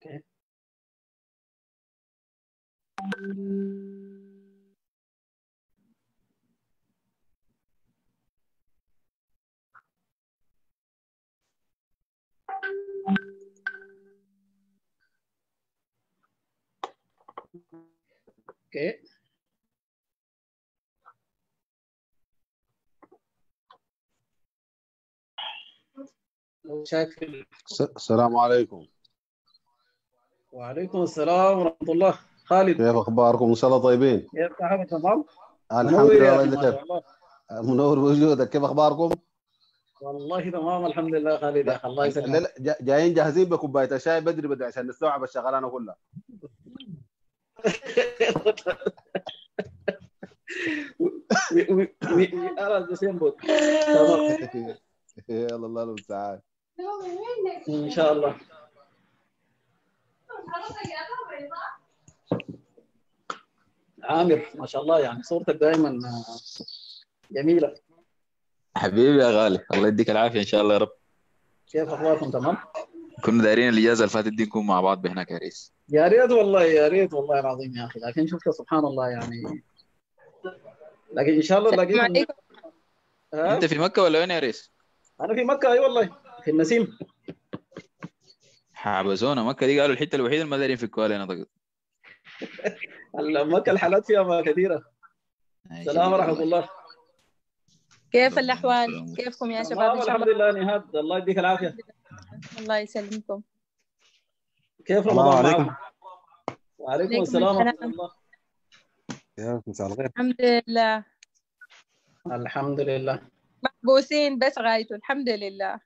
Okay. Okay. السلام عليكم وعليكم السلام ورحمه الله خالد كيف اخباركم ان شاء الله طيبين كيف صحتك تمام الحمد لله الله كيف منور وجودك كيف اخباركم والله تمام الحمد لله خالد الله يسلمك جايين جاهزين بكوبايه الشاي بدري بدري عشان نستوعب الشغلانه كلها يلا الله المستعان ان شاء الله عامر ما شاء الله يعني صورتك دائما آه، جميله حبيبي يا غالي الله يديك العافيه ان شاء الله يا رب كيف اخباركم تمام؟ كنا دايرين الاجازه اللي فاتت دي نكون مع بعض بهناك يا ريس يا ريت والله يا ريت والله العظيم يا اخي لكن شفت سبحان الله يعني لكن ان شاء الله لقيت انت في مكه ولا وين يا ريس؟ انا في مكه اي أيوة والله في النسيم حبسونا مكه دي قالوا الحته الوحيده اللي ما في الكوالي لنا طقط طيب. مكه الحالات فيها ما كثيره السلام ورحمه الله كيف الاحوال؟ كيفكم يا شباب؟ ان شاء الله الحمد لله نهاد الله يديك العافيه الله يسلمكم كيف رمضان عليكم؟ وعليكم السلام ورحمه الله يا مساء الخير الحمد لله الحمد لله محبوسين بس غايته الحمد لله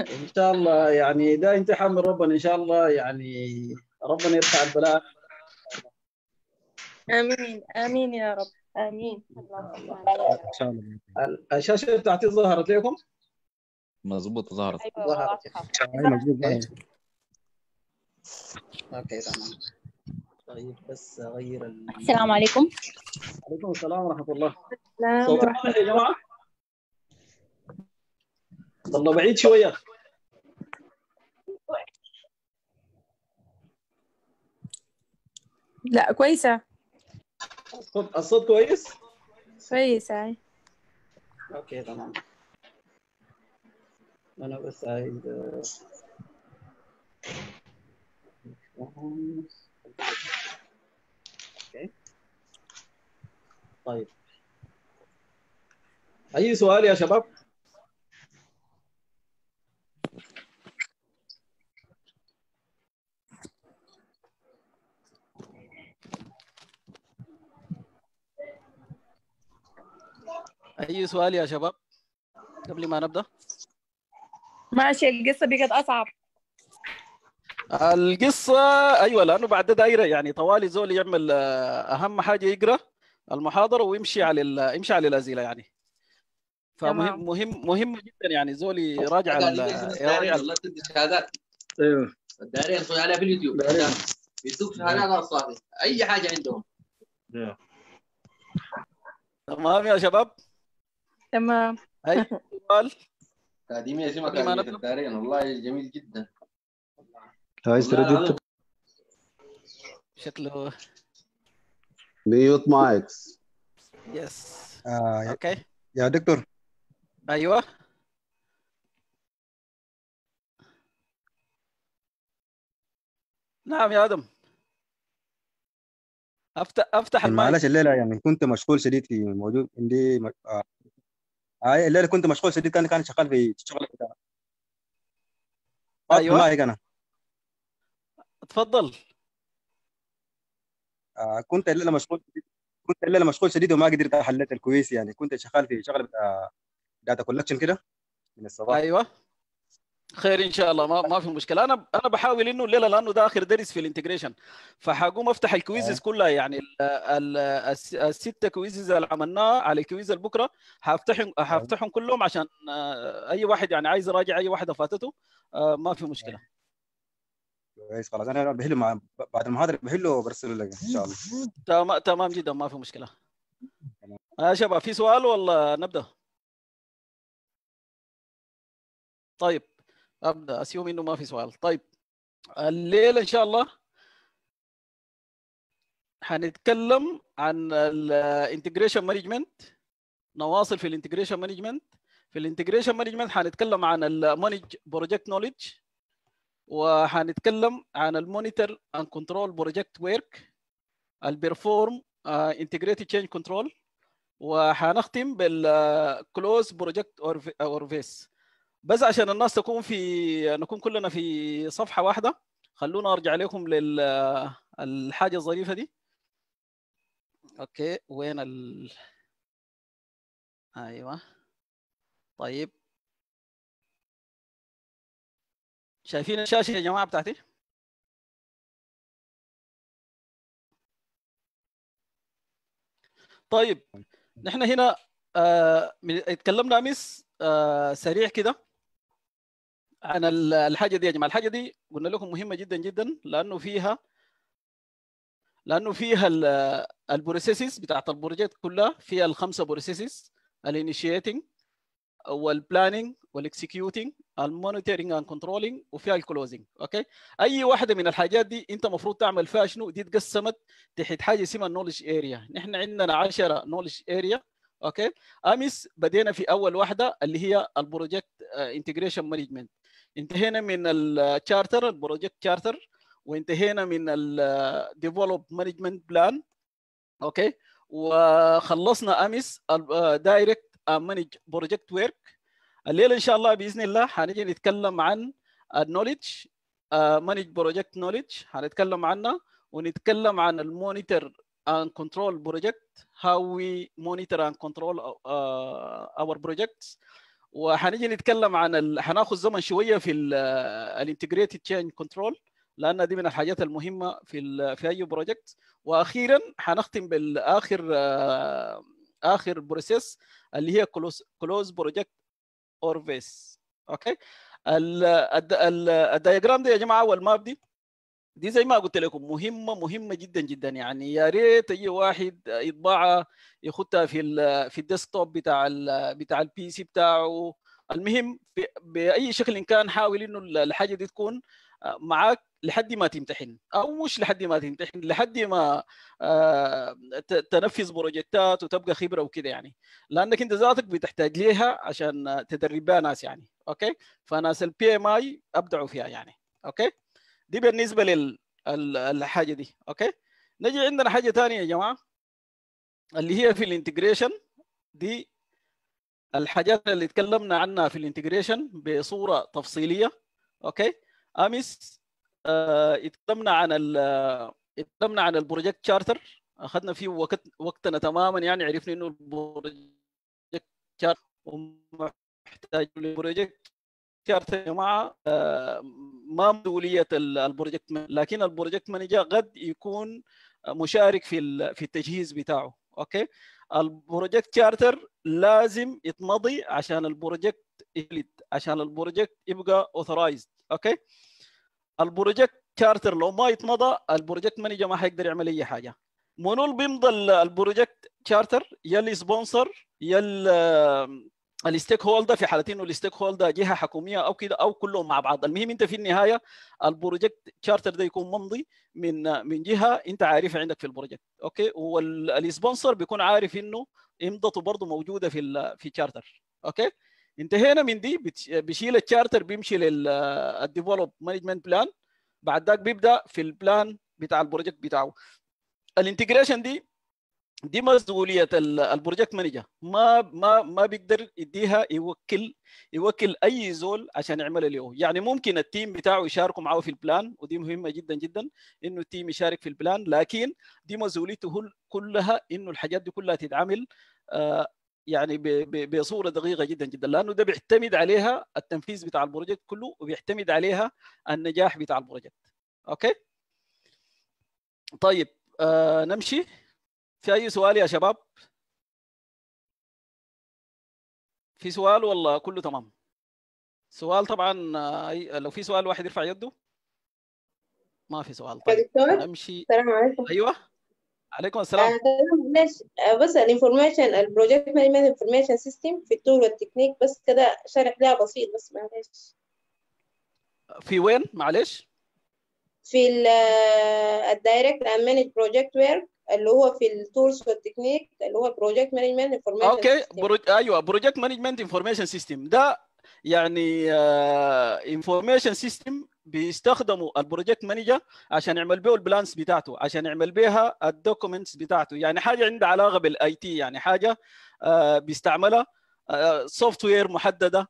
ان شاء الله يعني ده انت حامل ربنا ان شاء الله يعني ربنا يرفع البلاء امين امين يا رب امين ان الله الشاشه بتاعتي ظهرت لكم؟ مظبوط ظهرت أيوة، ظهرت إيه. اوكي تمام طيب بس اغير السلام عليكم وعليكم السلام ورحمه الله صوتكم إيه يا جماعه والله بعيد شويه لا كويسه الصوت الصوت كويس كويس اي اوكي تمام انا بس عايز اوكي طيب اي سؤال يا شباب اي سؤال يا شباب قبل ما نبدا ماشي القصه بقت اصعب القصه ايوه لانه بعد دايره يعني طوالي زول يعمل آه، اهم حاجه يقرا المحاضره ويمشي على يمشي على الازيله يعني فمهم مهم مهم جدا يعني زول يراجع يراجع الشهادات ايوه الدارين يدخل عليها في اليوتيوب يدوك شهادات على اي حاجه عندهم تمام يا شباب تمام هاي سؤال يا اسمها اكاديميه الدارين والله جميل جدا عايز تردد شكله ميوت مايكس يس اوكي يا دكتور ايوه نعم يا ادم افتح افتح المايك معلش الليله يعني كنت مشغول شديد في موجود عندي آه. هاي آه، الليله كنت مشغول شديد كان كان شغال في شغل الاداره ايوه مايك انا اتفضل آه كنت الليله مشغول شديد كنت الليله مشغول شديد وما قدرت احللت الكويس يعني كنت شغال في شغله بتاع داتا كولكشن كده من الصباح ايوه خير ان شاء الله ما ما في مشكله انا انا بحاول انه الليله لانه ده اخر درس في الانتجريشن فحقوم افتح الكويزز آه. كلها يعني السته كويزز اللي عملناها على الكويز اللي بكره هفتحهم آه. هفتحهم كلهم عشان آه، اي واحد يعني عايز يراجع اي واحده فاتته ما في مشكله كويس خلاص انا بحله مع بعد المحاضره بحله برسله لك ان شاء الله تمام تمام جدا ما في مشكله يا شباب في سؤال ولا نبدا طيب ابدا اسيوم انه ما في سؤال طيب الليله ان شاء الله حنتكلم عن الانتجريشن مانجمنت نواصل في الانتجريشن مانجمنت في الانتجريشن مانجمنت حنتكلم عن المانج بروجكت نوليدج وحنتكلم عن المونيتور اند كنترول بروجكت ورك البرفورم انتجريتد تشينج كنترول وحنختم بالكلوز بروجكت اورفيس بس عشان الناس تكون في نكون كلنا في صفحه واحده خلونا ارجع لكم للحاجه الظريفه دي اوكي وين ال ايوه طيب شايفين الشاشه يا جماعه بتاعتي طيب نحن هنا آه اتكلمنا امس آه سريع كده انا الحاجه دي يا جماعه الحاجه دي قلنا لكم مهمه جدا جدا لانه فيها لانه فيها البروسيسز بتاعت البروجكت كلها فيها الخمسه بروسيسز الانيشيتنج والبلاننج والاكسكيوتنج المونيتورنج اند كنترولنج وفيها الكلوزنج اوكي اي واحده من الحاجات دي انت المفروض تعمل فيها شنو دي اتقسمت تحت حاجه اسمها النولج اريا نحن عندنا 10 نولج اريا اوكي امس بدينا في اول واحده اللي هي البروجكت انتجريشن مانجمنت انتهينا من التشارتر البروجكت تشارتر وانتهينا من الديفلوب مانجمنت بلان اوكي وخلصنا امس دايركت مانج بروجكت ورك الليله ان شاء الله باذن الله حنجي نتكلم عن النولج مانج بروجكت نولج حنتكلم عنها ونتكلم عن المونيتور اند كنترول بروجكت هاو وي مونيتور اند كنترول اور بروجكتس وحنيجي نتكلم عن ال... حناخذ زمن شويه في الانتجريتد تشينج كنترول لان دي من الحاجات المهمه في ال... في اي بروجكت واخيرا حنختم بالاخر آه، اخر بروسيس اللي هي كلوز كلوز بروجكت اور فيس اوكي الدياجرام دي يا جماعه والماب دي دي زي ما قلت لكم مهمه مهمه جدا جدا يعني يا ريت اي واحد يطبعها يخطها في الـ في الديسكتوب بتاع الـ بتاع البي سي بتاعه المهم باي شكل إن كان حاول انه الحاجه دي تكون آه، معاك لحد ما تمتحن او مش لحد ما تمتحن لحد ما آه، تنفذ بروجكتات وتبقى خبره وكده يعني لانك انت ذاتك بتحتاج ليها عشان تدرب بها ناس يعني اوكي فناس البي ام اي ابدعوا فيها يعني اوكي دي بالنسبه للحاجه دي اوكي نجي عندنا حاجه ثانيه يا جماعه اللي هي في الانتجريشن دي الحاجات اللي تكلمنا عنها في الانتجريشن بصوره تفصيليه اوكي امس آه اتكلمنا عن اتكلمنا عن البروجكت شارتر اخذنا فيه وقت وقتنا تماما يعني عرفنا انه البروجكت شارتر ومحتاج للبروجكت شارت يا جماعه آه، ما مسؤوليه البروجكت لكن البروجكت مانجر قد يكون مشارك في في التجهيز بتاعه اوكي البروجكت شارتر لازم يتمضي عشان البروجكت يلد عشان البروجكت يبقى اوثرايزد اوكي البروجكت شارتر لو ما يتمضى البروجكت مانجر ما حيقدر يعمل اي حاجه منو اللي بيمضى البروجكت شارتر يا اللي سبونسر يا الستيك هولدر في حالتين انه الستيك هولدر جهه حكوميه او كده او كلهم مع بعض المهم انت في النهايه البروجكت تشارتر ده يكون ممضي من من جهه انت عارفها عندك في البروجكت اوكي والسبونسر بيكون عارف انه امضته برضه موجوده في في تشارتر اوكي انتهينا من دي بشيل التشارتر بيمشي للديفلوب مانجمنت بلان بعد ذاك بيبدا في البلان بتاع البروجكت بتاعه الانتجريشن دي دي مسؤوليه البروجكت مانجر ما ما ما بيقدر يديها يوكل يوكل اي زول عشان يعمل له e يعني ممكن التيم بتاعه يشاركوا معه في البلان ودي مهمه جدا جدا انه التيم يشارك في البلان لكن دي مسؤوليته كلها انه الحاجات دي كلها تتعمل آه، يعني بصوره دقيقه جدا جدا لانه ده بيعتمد عليها التنفيذ بتاع البروجكت كله وبيعتمد عليها النجاح بتاع البروجكت اوكي طيب آه نمشي في اي سؤال يا شباب في سؤال ولا كله تمام سؤال طبعا آه، لو في سؤال واحد يرفع يده ما في سؤال طيب امشي السلام عليكم ايوه عليكم السلام ليش آه، آه، بس الانفورميشن البروجكت مانجمنت انفورميشن سيستم في التول والتكنيك بس كده شرح لها بسيط بس معلش في وين معلش في الدايركت اند مانج بروجكت وير اللي هو في التولز والتكنيك اللي هو بروجكت مانجمنت انفورميشن اوكي بروج... ايوه بروجكت مانجمنت انفورميشن سيستم ده يعني انفورميشن سيستم بيستخدموا البروجكت مانجر عشان يعمل بيه البلانس بتاعته عشان يعمل بيها الدوكيومنتس بتاعته يعني حاجه عندها علاقه بالاي تي يعني حاجه آه، بيستعملها سوفت آه، وير محدده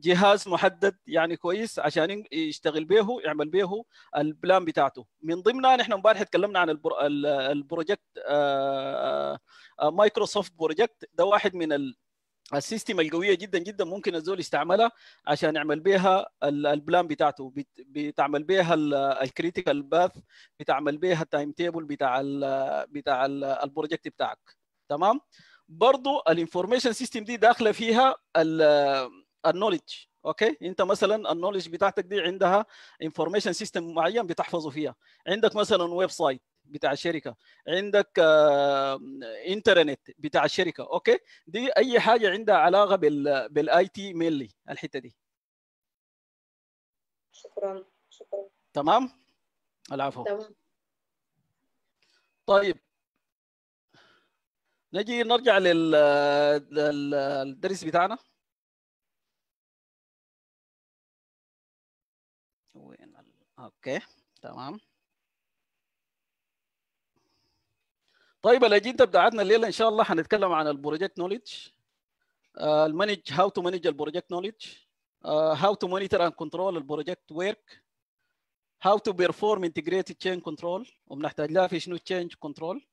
جهاز محدد يعني كويس عشان يشتغل به يعمل به البلان بتاعته من ضمنها نحن امبارح تكلمنا عن البروجكت مايكروسوفت آه، بروجكت آه، ده واحد من السيستم القويه جدا جدا ممكن الزول يستعملها عشان يعمل بها البلان بتاعته بتعمل بها الكريتيكال باث بتعمل بها التايم تيبل بتاع ال بتاع البروجكت بتاعك تمام برضه الانفورميشن سيستم دي داخله فيها النولج اوكي انت مثلا النولج بتاعتك دي عندها انفورميشن سيستم معين بتحفظه فيها عندك مثلا ويب سايت بتاع الشركه عندك انترنت بتاع الشركه اوكي دي اي حاجه عندها علاقه بال بالاي تي ميلي الحته دي شكرا شكرا تمام العفو تمام طيب نجي نرجع لل للدرس بتاعنا وين اوكي تمام طيب الاجنده بتاعتنا الليله ان شاء الله هنتكلم عن البروجكت نوليدج المانج هاو تو مانج البروجكت نوليدج هاو تو مونيتور اند كنترول البروجكت ورك هاو تو بيرفورم انتجريتد تشين كنترول وبنحتاج لها في شنو تشينج كنترول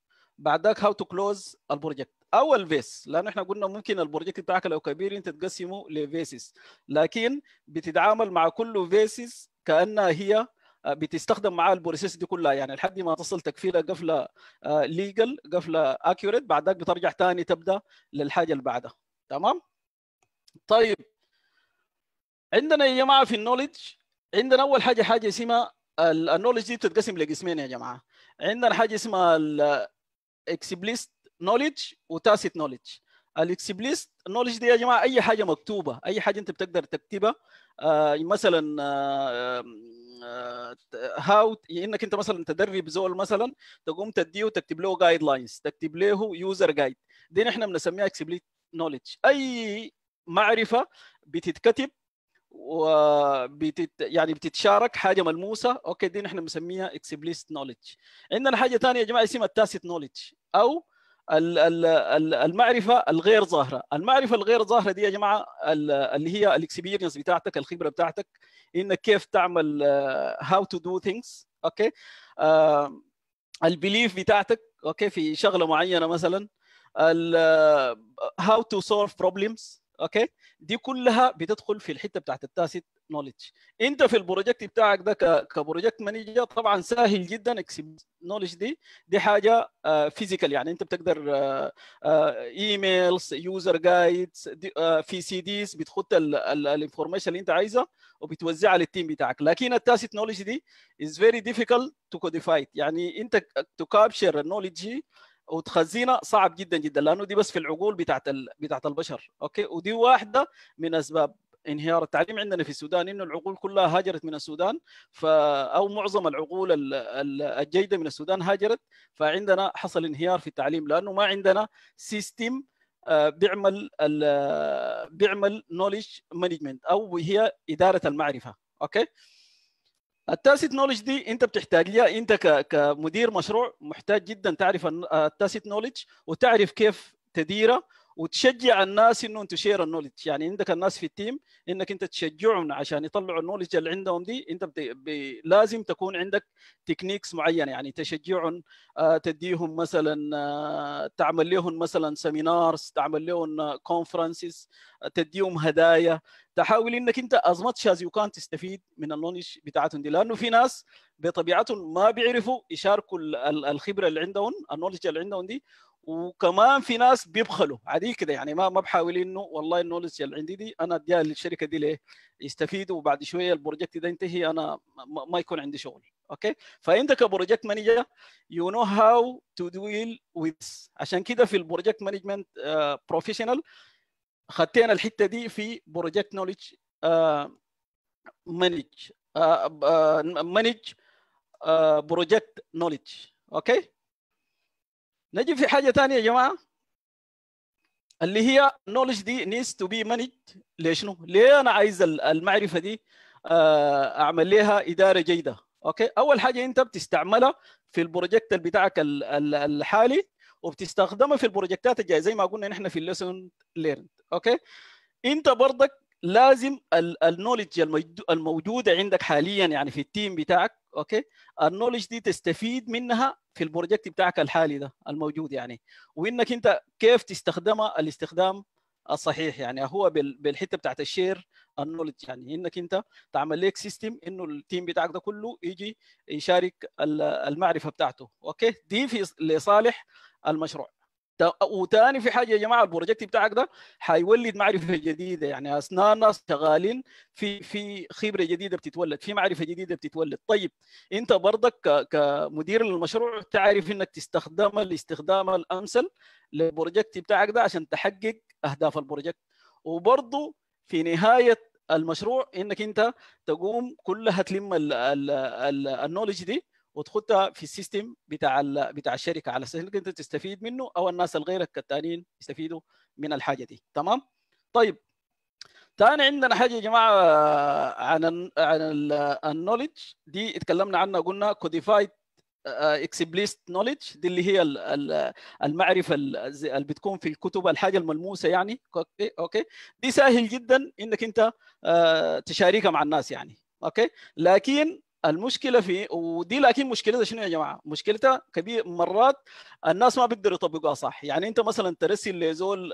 بعدك هاو تو كلوز البروجكت او الفيس لانه احنا قلنا ممكن البروجكت بتاعك لو كبير انت تقسمه لفيسز لكن بتتعامل مع كل فيسز كانها هي آه، بتستخدم معاه البروسيس دي كلها يعني لحد ما تصل تكفيله قفله ليجل آه، قفله اكيوريت بعدك بترجع ثاني تبدا للحاجه اللي بعدها تمام طيب عندنا يا جماعه في النولج عندنا اول حاجه حاجه اسمها النولج دي بتتقسم لقسمين يا جماعه عندنا حاجه اسمها اكسبليست نوليدج وتاسيت نوليدج الاكسبليست نوليدج دي يا جماعه اي حاجه مكتوبه اي حاجه انت بتقدر تكتبها آه، مثلا هاو آه، آه، انك انت مثلا تدرب زول مثلا تقوم تديه وتكتب له جايد لاينز تكتب له يوزر جايد دي نحن بنسميها اكسبليت نوليدج اي معرفه بتتكتب وبتت يعني بتتشارك حاجه ملموسه اوكي دي نحن بنسميها اكسبليست نولج عندنا حاجه ثانيه يا جماعه اسمها التاسيت نولج او المعرفه الغير ظاهره المعرفه الغير ظاهره دي يا جماعه اللي هي الاكسبيرينس بتاعتك الخبره بتاعتك انك كيف تعمل هاو تو دو ثينجز اوكي آه، البيليف بتاعتك اوكي في شغله معينه مثلا هاو تو سولف بروبلمز اوكي دي كلها بتدخل في الحته بتاعت التاسيت نوليدج انت في البروجكت بتاعك ده كبروجكت مانجر طبعا سهل جدا اكسب نوليدج دي دي حاجه فيزيكال آه، يعني انت بتقدر ايميلز يوزر جايدز في سي ديز بتخط الانفورميشن اللي انت عايزها وبتوزعها للتيم بتاعك لكن التاسيت نوليدج دي از فيري ديفيكال تو كوديفايت يعني انت تو كابشر النوليدج وتخزينها صعب جدا جدا لانه دي بس في العقول بتاعت ال... بتاعت البشر اوكي ودي واحده من اسباب انهيار التعليم عندنا في السودان انه العقول كلها هاجرت من السودان ف او معظم العقول الجيده من السودان هاجرت فعندنا حصل انهيار في التعليم لانه ما عندنا سيستم آه، بيعمل آه، بيعمل نولج مانجمنت او هي اداره المعرفه اوكي التاسيت نولج دي انت بتحتاج ليها انت كمدير مشروع محتاج جدا تعرف التاسيت نولج وتعرف كيف تديرها وتشجع الناس انه انت شير النولج يعني عندك الناس في التيم انك انت تشجعهم عشان يطلعوا النولج اللي عندهم دي انت بت... ب... لازم تكون عندك تكنيكس معينه يعني تشجعهم آه تديهم مثلا آه تعمل لهم مثلا سيمينارز تعمل لهم كونفرنسز آه،, آه تديهم هدايا تحاول انك انت از ماتش از يو كان تستفيد من النولج بتاعتهم دي لانه في ناس بطبيعتهم ما بيعرفوا يشاركوا الخبره اللي عندهم النولج اللي عندهم دي وكمان في ناس بيبخلوا عادي كده يعني ما ما بحاول انه والله النولج اللي عندي دي انا اديها للشركه دي ليه؟ يستفيدوا وبعد شويه البروجكت ده ينتهي انا ما يكون عندي شغل اوكي فانت كبروجكت مانجر يو نو هاو تو ديل ويز عشان كده في البروجكت مانجمنت بروفيشنال خدتينا الحته دي في بروجكت نولج مانج مانج بروجكت نولج اوكي نجي في حاجه ثانيه يا جماعه اللي هي نولج دي نيز تو بي مانج نو ليه انا عايز المعرفه دي آه، اعمل لها اداره جيده اوكي اول حاجه انت بتستعملها في البروجكت بتاعك الحالي وبتستخدمها في البروجكتات الجايه زي ما قلنا نحن في الليسون ليرند اوكي انت برضك لازم النولج الموجوده عندك حاليا يعني في التيم بتاعك اوكي النولج دي تستفيد منها في البروجكت بتاعك الحالي ده الموجود يعني وانك انت كيف تستخدمها الاستخدام الصحيح يعني هو بالحته بتاعت الشير النولج يعني انك انت تعمل ليك سيستم انه التيم بتاعك ده كله يجي يشارك المعرفه بتاعته اوكي دي في لصالح المشروع وثاني في حاجه يا جماعه البروجكت بتاعك ده حيولد معرفه جديده يعني اثناء ناس شغالين في في خبره جديده بتتولد في معرفه جديده بتتولد طيب انت برضك كمدير للمشروع تعرف انك تستخدم الاستخدام الامثل للبروجكت بتاعك ده عشان تحقق اهداف البروجكت وبرضه في نهايه المشروع انك انت تقوم كلها تلم النولج دي وتخطها في السيستم بتاع بتاع الشركه على اساس انك انت تستفيد منه او الناس الغيرك التانيين يستفيدوا من الحاجه دي تمام طيب ثاني عندنا حاجه يا جماعه آه، عن ال عن النولج آه، دي اتكلمنا عنها قلنا كوديفايد اكسبليست نوليدج دي اللي هي آه، المعرفه اللي بتكون في الكتب الحاجه الملموسه يعني اوكي دي سهل جدا انك انت تشاركها مع الناس يعني اوكي لكن المشكله في ودي لكن مشكلتها شنو يا جماعه؟ مشكلتها كبير مرات الناس ما بيقدروا يطبقوها صح، يعني انت مثلا ترسل لزول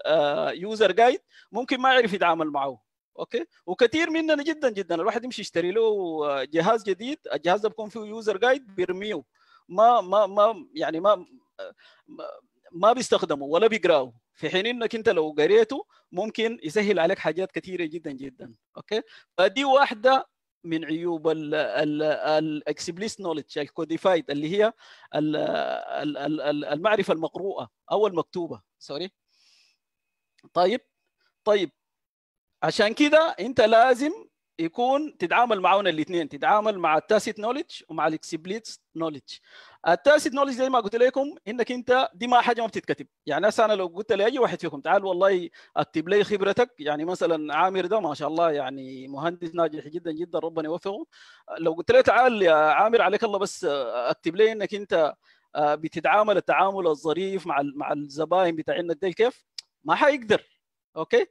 يوزر آه، جايد ممكن ما يعرف يتعامل معه اوكي وكثير مننا جدا جدا الواحد يمشي يشتري له آه، جهاز جديد الجهاز ده بيكون فيه يوزر جايد بيرميه ما ما ما يعني ما ما بيستخدمه ولا بيقراه في حين انك انت لو قريته ممكن يسهل عليك حاجات كثيره جدا جدا اوكي فدي واحده من عيوب الاكسبليس نولج الكوديفايد اللي هي الـ الـ الـ المعرفه المقروءه او المكتوبه سوري طيب طيب عشان كده انت لازم يكون تتعامل معاهم الاثنين تتعامل مع التاسيت نولج ومع الاكسبليت نولج التاسيت نولج زي ما قلت لكم انك انت دي ما حاجه ما بتتكتب يعني هسه انا لو قلت لاي واحد فيكم تعال والله اكتب لي خبرتك يعني مثلا عامر ده ما شاء الله يعني مهندس ناجح جدا جدا ربنا يوفقه لو قلت له تعال يا عامر عليك الله بس اكتب لي انك انت آه، بتتعامل التعامل الظريف مع مع الزباين بتاعنا دي كيف ما حيقدر اوكي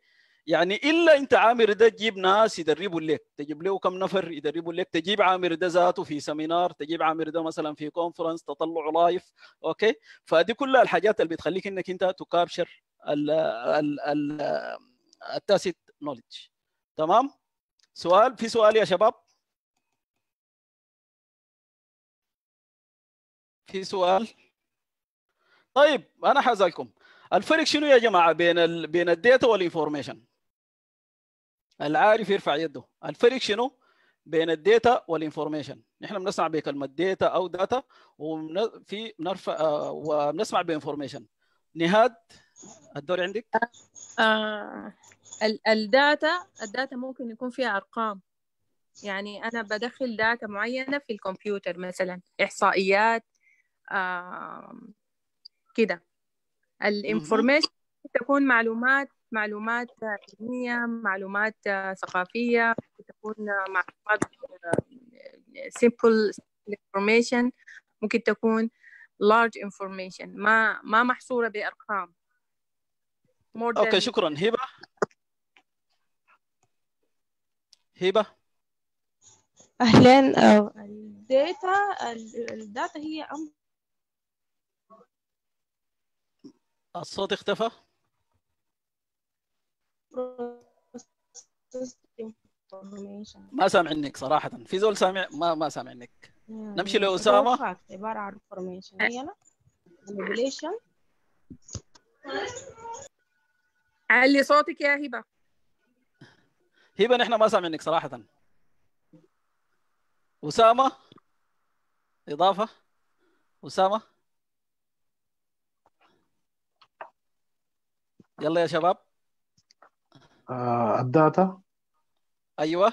يعني الا انت عامر ده تجيب ناس يدربوا لك تجيب له كم نفر يدربوا لك تجيب عامر ده ذاته في سيمينار تجيب عامر ده مثلا في كونفرنس تطلع لايف اوكي فدي كل الحاجات اللي بتخليك انك انت تكابشر التاسيت نولج تمام سؤال في سؤال يا شباب في سؤال طيب انا حاسالكم الفرق شنو يا جماعه بين ال... بين الداتا والانفورميشن العارف يرفع يده الفرق شنو بين الداتا والانفورميشن نحن بنسمع بكلمه داتا او داتا وفي بنرفع آه، وبنسمع بانفورميشن نهاد الدور عندك آه الداتا الداتا ممكن يكون فيها ارقام يعني انا بدخل داتا معينه في الكمبيوتر مثلا احصائيات آه كده الانفورميشن تكون معلومات معلومات علمية معلومات ثقافية تكون معلومات آه، simple information ممكن تكون large information ما ما محصورة بأرقام More أوكي okay, شكرا هبة هبة أهلا الداتا الداتا هي أم الصوت اختفى ما سامع صراحة في زول سامع ما ما سامع يعني نمشي لأسامة عبارة عن فورميشن يلا manipulation علي صوتك يا هبة هبة نحن ما سامعنك صراحة أسامة إضافة أسامة يلا يا شباب آه، الداتا ايوه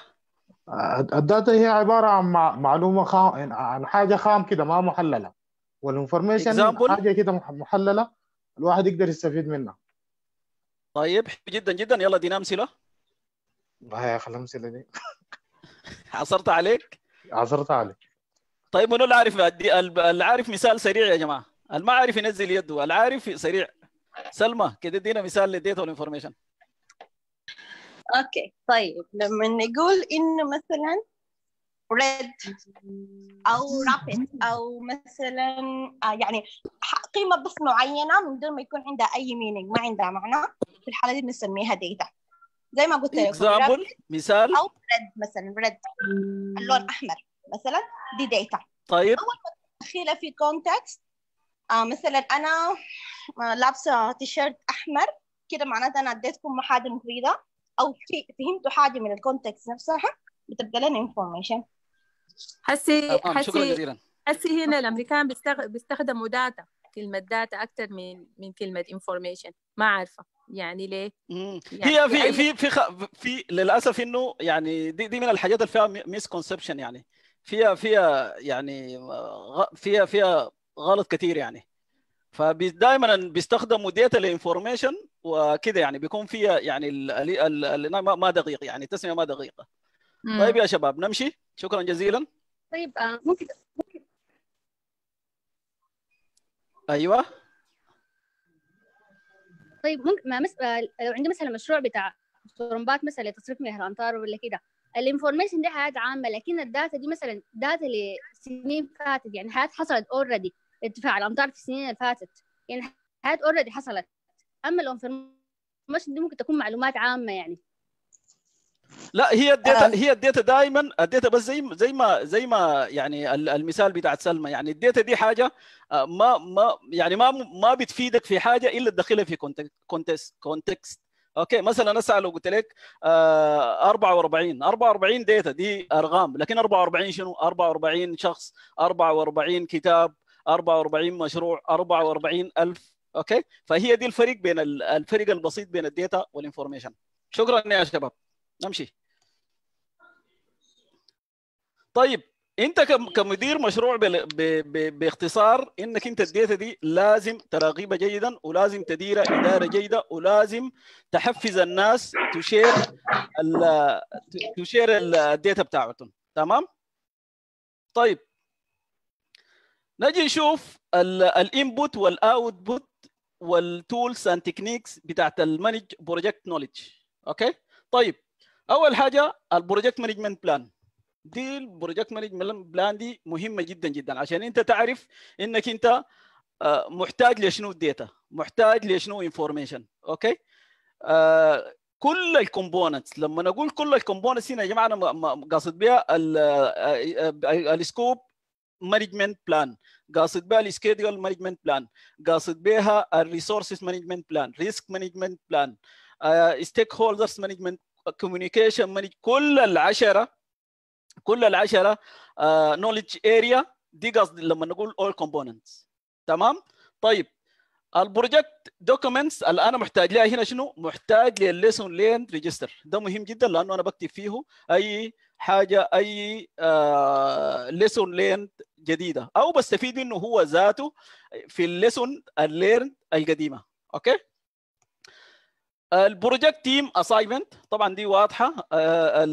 آه، الداتا هي عباره عن معلومه خام يعني عن حاجه خام كده ما محلله والانفورميشن حاجه كده محلله الواحد يقدر يستفيد منها طيب جدا جدا يلا دينا امثله الله يا اخي الامثله دي عصرت عليك عصرت عليك طيب منو اللي عارف اللي عارف مثال سريع يا جماعه اللي ما عارف ينزل يده العارف سريع سلمى كده ادينا مثال اللي والانفورميشن الانفورميشن اوكي طيب لما نقول انه مثلا red او rapid او مثلا آه، يعني قيمه بس معينه من دون ما يكون عندها اي مينينج ما عندها معنى في الحاله دي بنسميها ديتا زي ما قلت لكم مثال او red مثلا red اللون احمر مثلا دي ديتا طيب اول ما تدخلها في كونتكست آه مثلا انا آه، لابسه تيشيرت احمر كده معناته انا اديتكم محاضره مفيده او في فهمتوا حاجه من الكونتكست نفسها بتبقى لنا انفورميشن حسي أه، حسي حسي هنا الامريكان بيستخدموا داتا كلمه داتا اكثر من من كلمه انفورميشن ما عارفه يعني ليه؟ يعني هي في في في, خ... في للاسف انه يعني دي, دي من الحاجات اللي فيها ميس كونسبشن يعني فيها فيها يعني آه، فيها فيها غلط كثير يعني فدائما بيستخدموا ديتا لانفورميشن وكده يعني بيكون فيها يعني الـ الـ الـ ما دقيق يعني التسميه ما دقيقه مم. طيب يا شباب نمشي شكرا جزيلا طيب آه، ممكن ممكن ايوه طيب ممكن ما مس... آه، لو عندي مثلا مشروع بتاع طرمبات مثلا لتصريف مياه الامطار ولا كده الانفورميشن دي حاجات عامه لكن الداتا دي مثلا داتا لسنين فاتت يعني حاجات حصلت اوريدي ارتفاع الامطار في السنين اللي فاتت يعني حاجات اوريدي حصلت اما الانفورميشن دي ممكن تكون معلومات عامه يعني لا هي الداتا آه. هي الداتا دائما الداتا بس زي زي ما زي ما يعني المثال بتاعت سلمى يعني الداتا دي حاجه آه، ما ما يعني ما ما بتفيدك في حاجه الا تدخلها في كونتكست كونتكست اوكي مثلا اسال لو قلت لك آه 44 44 داتا دي ارقام لكن 44 شنو 44 شخص 44 كتاب 44 مشروع 44000 اوكي فهي دي الفرق بين الفرق البسيط بين الداتا والانفورميشن شكرا يا شباب نمشي طيب انت كمدير مشروع باختصار انك انت الداتا دي لازم تراقبها جيدا ولازم تديرها اداره جيده ولازم تحفز الناس تشير ال تشير الداتا بتاعتهم تمام طيب نجي نشوف الانبوت والاوتبوت والتولز اند تكنيكس بتاعت المانج بروجكت نوليدج اوكي طيب اول حاجه البروجكت مانجمنت بلان دي البروجكت مانجمنت بلان دي مهمه جدا جدا عشان انت تعرف انك انت آه، محتاج لشنو الداتا محتاج لشنو انفورميشن اوكي آه، كل الكومبوننتس لما نقول كل الكومبوننتس هنا يا جماعه انا قاصد بها السكوب مانجمنت بلان قاصد بها السكيدول مانجمنت بلان قاصد بها الريسورسز مانجمنت بلان ريسك مانجمنت بلان ستيك هولدرز مانجمنت كوميونيكيشن مانج كل العشره كل العشره knowledge اريا دي قصدي لما نقول اول كومبوننتس تمام طيب البروجكت دوكيومنتس اللي انا محتاج لها هنا شنو؟ محتاج للليسون لين ريجستر ده مهم جدا لانه انا بكتب فيه اي حاجه اي ليسون آه، ليرند جديده او بستفيد انه هو ذاته في الليسون الليرند القديمه اوكي البروجكت تيم اساينمنت طبعا دي واضحه آه،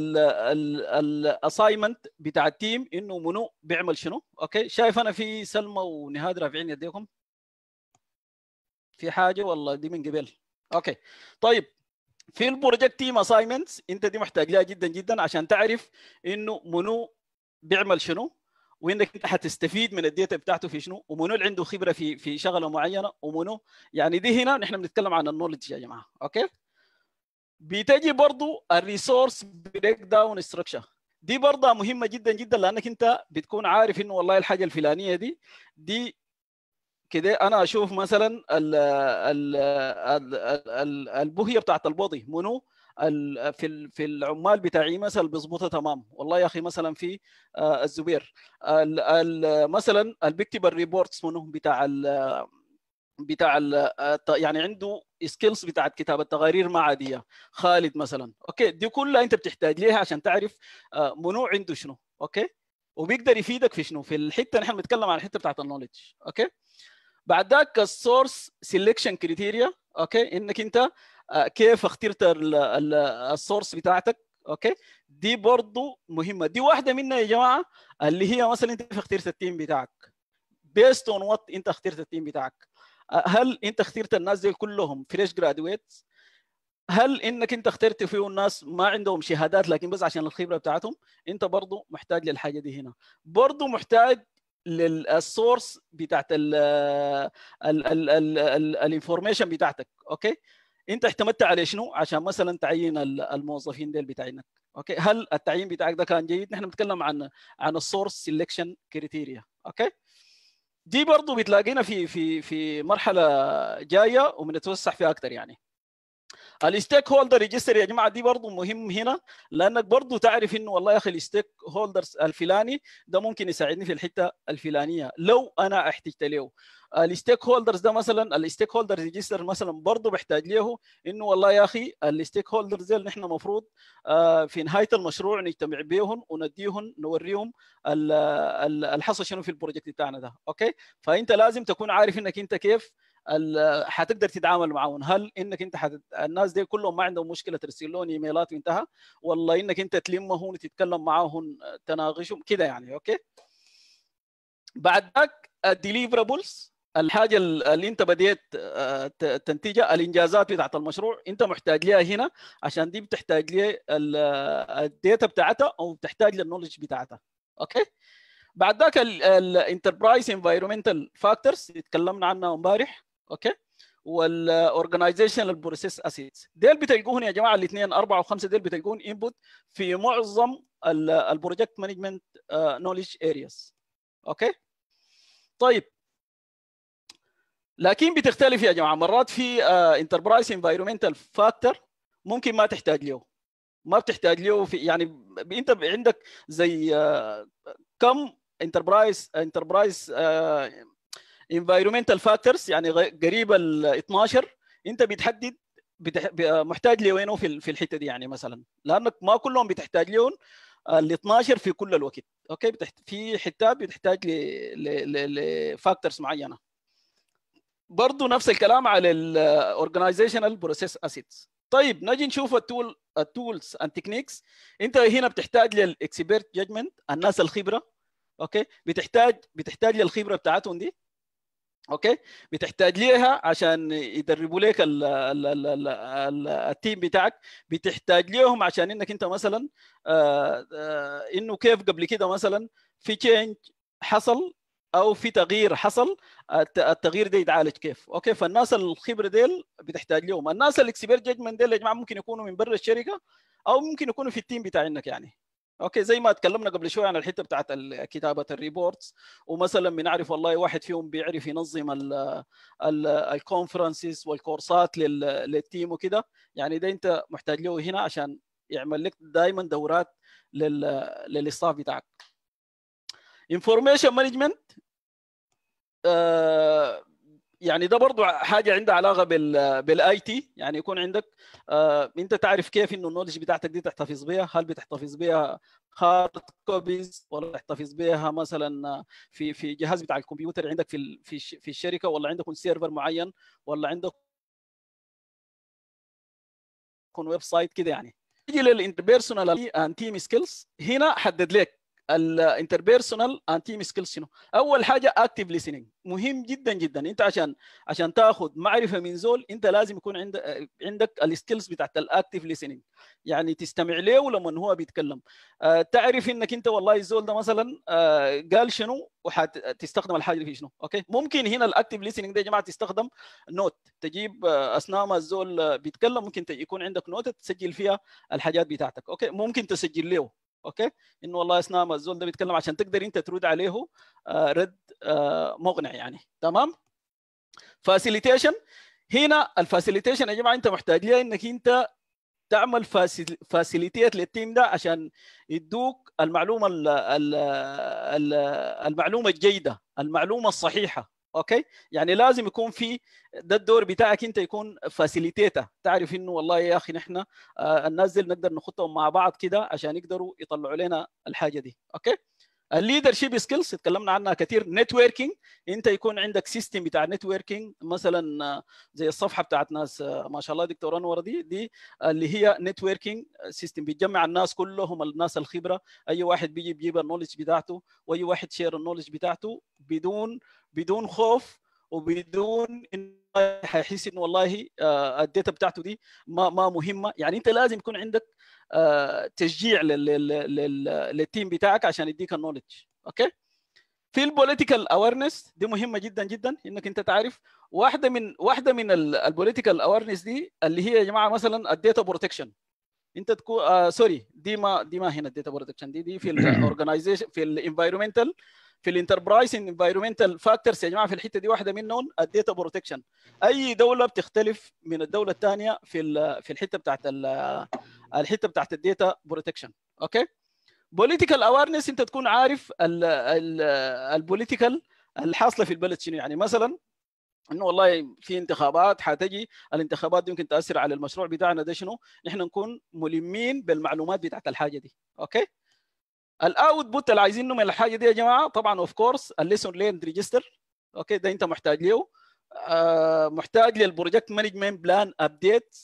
الاساينمنت بتاع التيم انه منو بيعمل شنو اوكي شايف انا في سلمى ونهاد رافعين يديكم في حاجه والله دي من قبل اوكي طيب في البروجكت تيم اساينمنتس انت دي محتاج لها جدا جدا عشان تعرف انه منو بيعمل شنو وانك انت حتستفيد من الداتا بتاعته في شنو ومنو اللي عنده خبره في في شغله معينه ومنو يعني دي هنا نحن بنتكلم عن النولج يا جماعه اوكي بتجي برضو الريسورس بريك داون ستراكشر دي برضه مهمه جدا جدا لانك انت بتكون عارف انه والله الحاجه الفلانيه دي دي كده انا اشوف مثلا ال ال ال البهيه بتاعت البودي منو في في العمال بتاعي مثلا بيظبطها تمام والله يا اخي مثلا في آه، الزبير مثلا اللي بيكتب الريبورتس منو بتاع ال بتاع ال يعني عنده سكيلز بتاعت كتابه التقارير ما عاديه خالد مثلا اوكي دي كلها انت بتحتاج ليها عشان تعرف آه، منو عنده شنو اوكي وبيقدر يفيدك في شنو في الحته نحن بنتكلم عن الحته بتاعت النولج اوكي بعد ذاك السورس سيلكشن كريتيريا اوكي انك انت آه، كيف اخترت السورس بتاعتك اوكي دي برضه مهمه دي واحده منها يا جماعه اللي هي مثلا انت كيف اخترت التيم بتاعك بيست اون وات انت اخترت التيم بتاعك آه، هل انت اخترت الناس دي كلهم فريش جرادويت هل انك انت اخترت فيه الناس ما عندهم شهادات لكن بس عشان الخبره بتاعتهم انت برضه محتاج للحاجه دي هنا برضه محتاج للسورس بتاعت الانفورميشن بتاعتك اوكي انت اعتمدت على شنو عشان مثلا تعين الموظفين ديل بتاعينك اوكي هل التعيين بتاعك ده كان جيد نحن بنتكلم عن عن السورس سيلكشن كريتيريا اوكي دي برضه بتلاقينا في في في مرحله جايه وبنتوسع فيها اكثر يعني الستيك هولدر ريجستر يا جماعه دي برضه مهم هنا لانك برضه تعرف انه والله يا اخي الستيك هولدرز الفلاني ده ممكن يساعدني في الحته الفلانيه لو انا احتجت له الستيك هولدرز ده مثلا الستيك هولدرز ريجستر مثلا برضه بحتاج له انه والله يا اخي الستيك هولدرز اللي نحن المفروض آه، في نهايه المشروع نجتمع بيهم ونديهم نوريهم الحصه شنو في البروجكت بتاعنا ده اوكي فانت لازم تكون عارف انك انت كيف حتقدر تتعامل معهم هل انك انت حتت... الناس دي كلهم ما عندهم مشكله ترسل لهم ايميلات وانتهى ولا انك انت تلمهم وتتكلم معاهم تناقشهم كده يعني اوكي بعد ذاك الديليفرابلز الحاجه اللي انت بديت آه، تنتجها الانجازات بتاعت المشروع انت محتاج ليها هنا عشان دي بتحتاج لي الداتا بتاعتها او بتحتاج للنولج بتاعتها اوكي بعد ذاك الانتربرايز انفايرمنتال فاكتورز تكلمنا عنها امبارح اوكي والاورجنايزيشنال بروسيس اسيتس ديل بتلقوهم يا جماعه الاثنين اربعه وخمسه ديل بتلقون انبوت في معظم البروجكت مانجمنت نوليج ارياز اوكي طيب لكن بتختلف يا جماعه مرات في انتربرايز انفايرمنتال فاكتور ممكن ما تحتاج له ما بتحتاج له في يعني انت عندك زي آه، كم انتربرايز انتربرايز آه، environmental factors يعني قريب ال 12 انت بتحدد محتاج لوينه في في الحته دي يعني مثلا لانك ما كلهم بتحتاج لهم ال 12 في كل الوقت اوكي بتحت... في حتات بتحتاج لفاكتورز ل... ل... معينه برضه نفس الكلام على الاورجنايزيشنال بروسيس اسيتس طيب نجي نشوف التول التولز اند تكنيكس انت هنا بتحتاج للاكسبيرت جادجمنت الناس الخبره اوكي بتحتاج بتحتاج للخبره بتاعتهم دي اوكي بتحتاج ليها عشان يدربوا لك التيم بتاعك بتحتاج ليهم عشان انك انت مثلا آه، آه، انه كيف قبل كده مثلا في تشينج حصل او في تغيير حصل التغيير ده يتعالج كيف اوكي فالناس الخبره ديل بتحتاج لهم الناس الاكسبيرت جادجمنت ديل يا جماعه ممكن يكونوا من برا الشركه او ممكن يكونوا في التيم بتاعنك يعني اوكي زي ما تكلمنا قبل شوي عن الحته بتاعت كتابه الريبورتس ومثلا بنعرف والله واحد فيهم بيعرف ينظم الكونفرنسز والكورسات للتيم وكده يعني ده انت محتاج له هنا عشان يعمل لك دائما دورات للاستاف بتاعك انفورميشن آه، مانجمنت يعني ده برضو حاجه عندها علاقه بال بالاي تي يعني يكون عندك آه انت تعرف كيف انه النولج بتاعتك دي تحتفظ بها هل بتحتفظ بها هارد كوبيز ولا تحتفظ بها مثلا في في جهاز بتاع الكمبيوتر عندك في في في الشركه ولا عندكم سيرفر معين ولا يكون ويب سايت كده يعني تيجي للانتربيرسونال اند تيم سكيلز هنا حدد لك الانتربيرسونال اند تيم سكيلز شنو؟ اول حاجه اكتف ليسننج مهم جدا جدا انت عشان عشان تاخذ معرفه من زول انت لازم يكون عندك عندك السكيلز بتاعت الاكتف ليسننج يعني تستمع له لما هو بيتكلم آه، تعرف انك انت والله الزول ده مثلا آه، قال شنو وحتستخدم الحاجه اللي فيه شنو اوكي ممكن هنا الاكتف ليسننج ده يا جماعه تستخدم نوت تجيب آه، اثناء ما الزول بيتكلم ممكن يكون عندك نوت تسجل فيها الحاجات بتاعتك اوكي ممكن تسجل له اوكي انه والله اسنام الزول ده بيتكلم عشان تقدر انت ترد عليه آه، رد آه، مقنع يعني تمام فاسيليتيشن هنا الفاسيليتيشن يا جماعه انت محتاج ليها انك انت تعمل فاسيليتيت للتيم ده عشان يدوك المعلومه المعلومه الجيده المعلومه الصحيحه اوكي يعني لازم يكون في ده الدور بتاعك انت يكون فاسيليتيتر تعرف انه والله يا اخي نحن آه، الناس دي نقدر نخطهم مع بعض كده عشان يقدروا يطلعوا لنا الحاجه دي اوكي الليدر شيب سكيلز اتكلمنا عنها كثير نتوركينج انت يكون عندك سيستم بتاع نتوركينج مثلا آه، زي الصفحه بتاعت ناس آه، ما شاء الله دكتور انور دي دي آه، اللي هي نتوركينج سيستم بتجمع الناس كلهم الناس الخبره اي واحد بيجي بيجيب النولج بتاعته واي واحد شير النولج بتاعته بدون بدون خوف وبدون انه هيحس انه والله الداتا بتاعته دي ما ما مهمه يعني انت لازم يكون عندك تشجيع للتيم بتاعك عشان يديك النولج اوكي في البوليتيكال اويرنس دي مهمه جدا جدا انك انت تعرف واحده من واحده من البوليتيكال اويرنس دي اللي هي يا جماعه مثلا الداتا بروتكشن انت تكون آه سوري دي ما دي ما هنا الداتا بروتكشن دي دي في الاورجنايزيشن في الانفايرمنتال في الانتربرايز انفايرمنتال فاكتورز يا جماعه في الحته دي واحده منهم الداتا بروتكشن اي دوله بتختلف من الدوله الثانيه في في الحته بتاعت الحته بتاعت الداتا بروتكشن اوكي بوليتيكال اويرنس انت تكون عارف البوليتيكال الحاصله في البلد شنو يعني مثلا انه والله في انتخابات حتجي الانتخابات دي ممكن تاثر على المشروع بتاعنا ده شنو نحن نكون ملمين بالمعلومات بتاعت الحاجه دي اوكي الاوتبوت اللي عايزينه من الحاجه دي يا جماعه طبعا اوف كورس الليسون ليند ريجستر اوكي ده انت محتاج له آه، محتاج للبروجكت مانجمنت بلان ابديت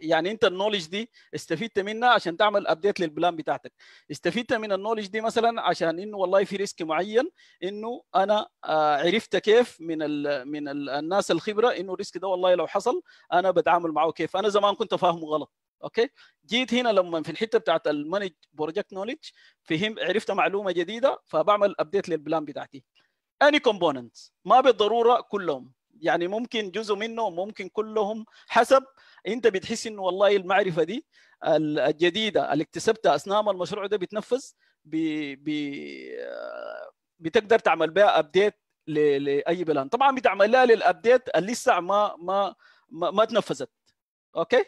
يعني انت النولج دي استفدت منها عشان تعمل ابديت للبلان بتاعتك استفدت من النولج دي مثلا عشان انه والله في ريسك معين انه انا آه، عرفت كيف من الـ من الـ الناس الخبره انه الريسك ده والله لو حصل انا بتعامل معه كيف انا زمان كنت فاهمه غلط اوكي جيت هنا لما في الحته بتاعت المانج بروجكت نولج فهم عرفت معلومه جديده فبعمل ابديت للبلان بتاعتي اني كومبوننت ما بالضروره كلهم يعني ممكن جزء منه ممكن كلهم حسب انت بتحس انه والله المعرفه دي الجديده اللي اكتسبتها اثناء المشروع ده بتنفذ بي بي آه، بتقدر تعمل بها ابديت لاي بلان طبعا بتعملها للابديت اللي لسه ما ما ما, ما تنفذت اوكي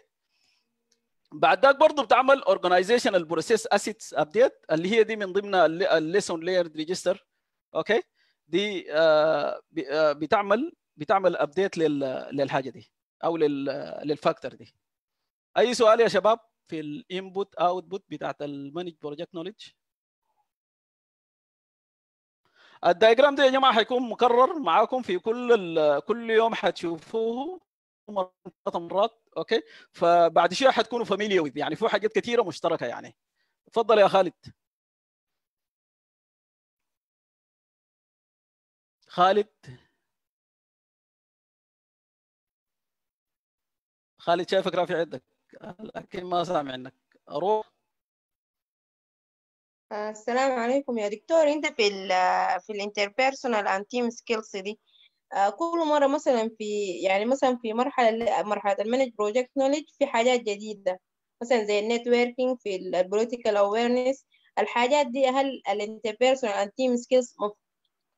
بعد ذاك برضه بتعمل organizational process اسيتس ابديت اللي هي دي من ضمن الليسون layered ريجستر اوكي دي آه، آه، بتعمل بتعمل ابديت للحاجه دي او للفاكتور دي اي سؤال يا شباب في الانبوت اوتبوت بتاعت المانج بروجكت نوليدج الدايجرام ده يا جماعه هيكون مكرر معاكم في كل كل يوم هتشوفوه ثلاث مرات اوكي فبعد شويه حتكونوا فاميليا ويز يعني في حاجات كثيره مشتركه يعني تفضل يا خالد خالد خالد شايفك رافع يدك لكن ما سامع عنك اروح السلام عليكم يا دكتور انت في الـ في الانتربيرسونال اند تيم سكيلز دي آه، كل مرة مثلا في يعني مثلا في مرحلة مرحلة المانج بروجكت نولج في حاجات جديدة مثلا زي النتوركينج في البوليتيكال اويرنس الحاجات دي هل الانتربيرسونال اند تيم سكيلز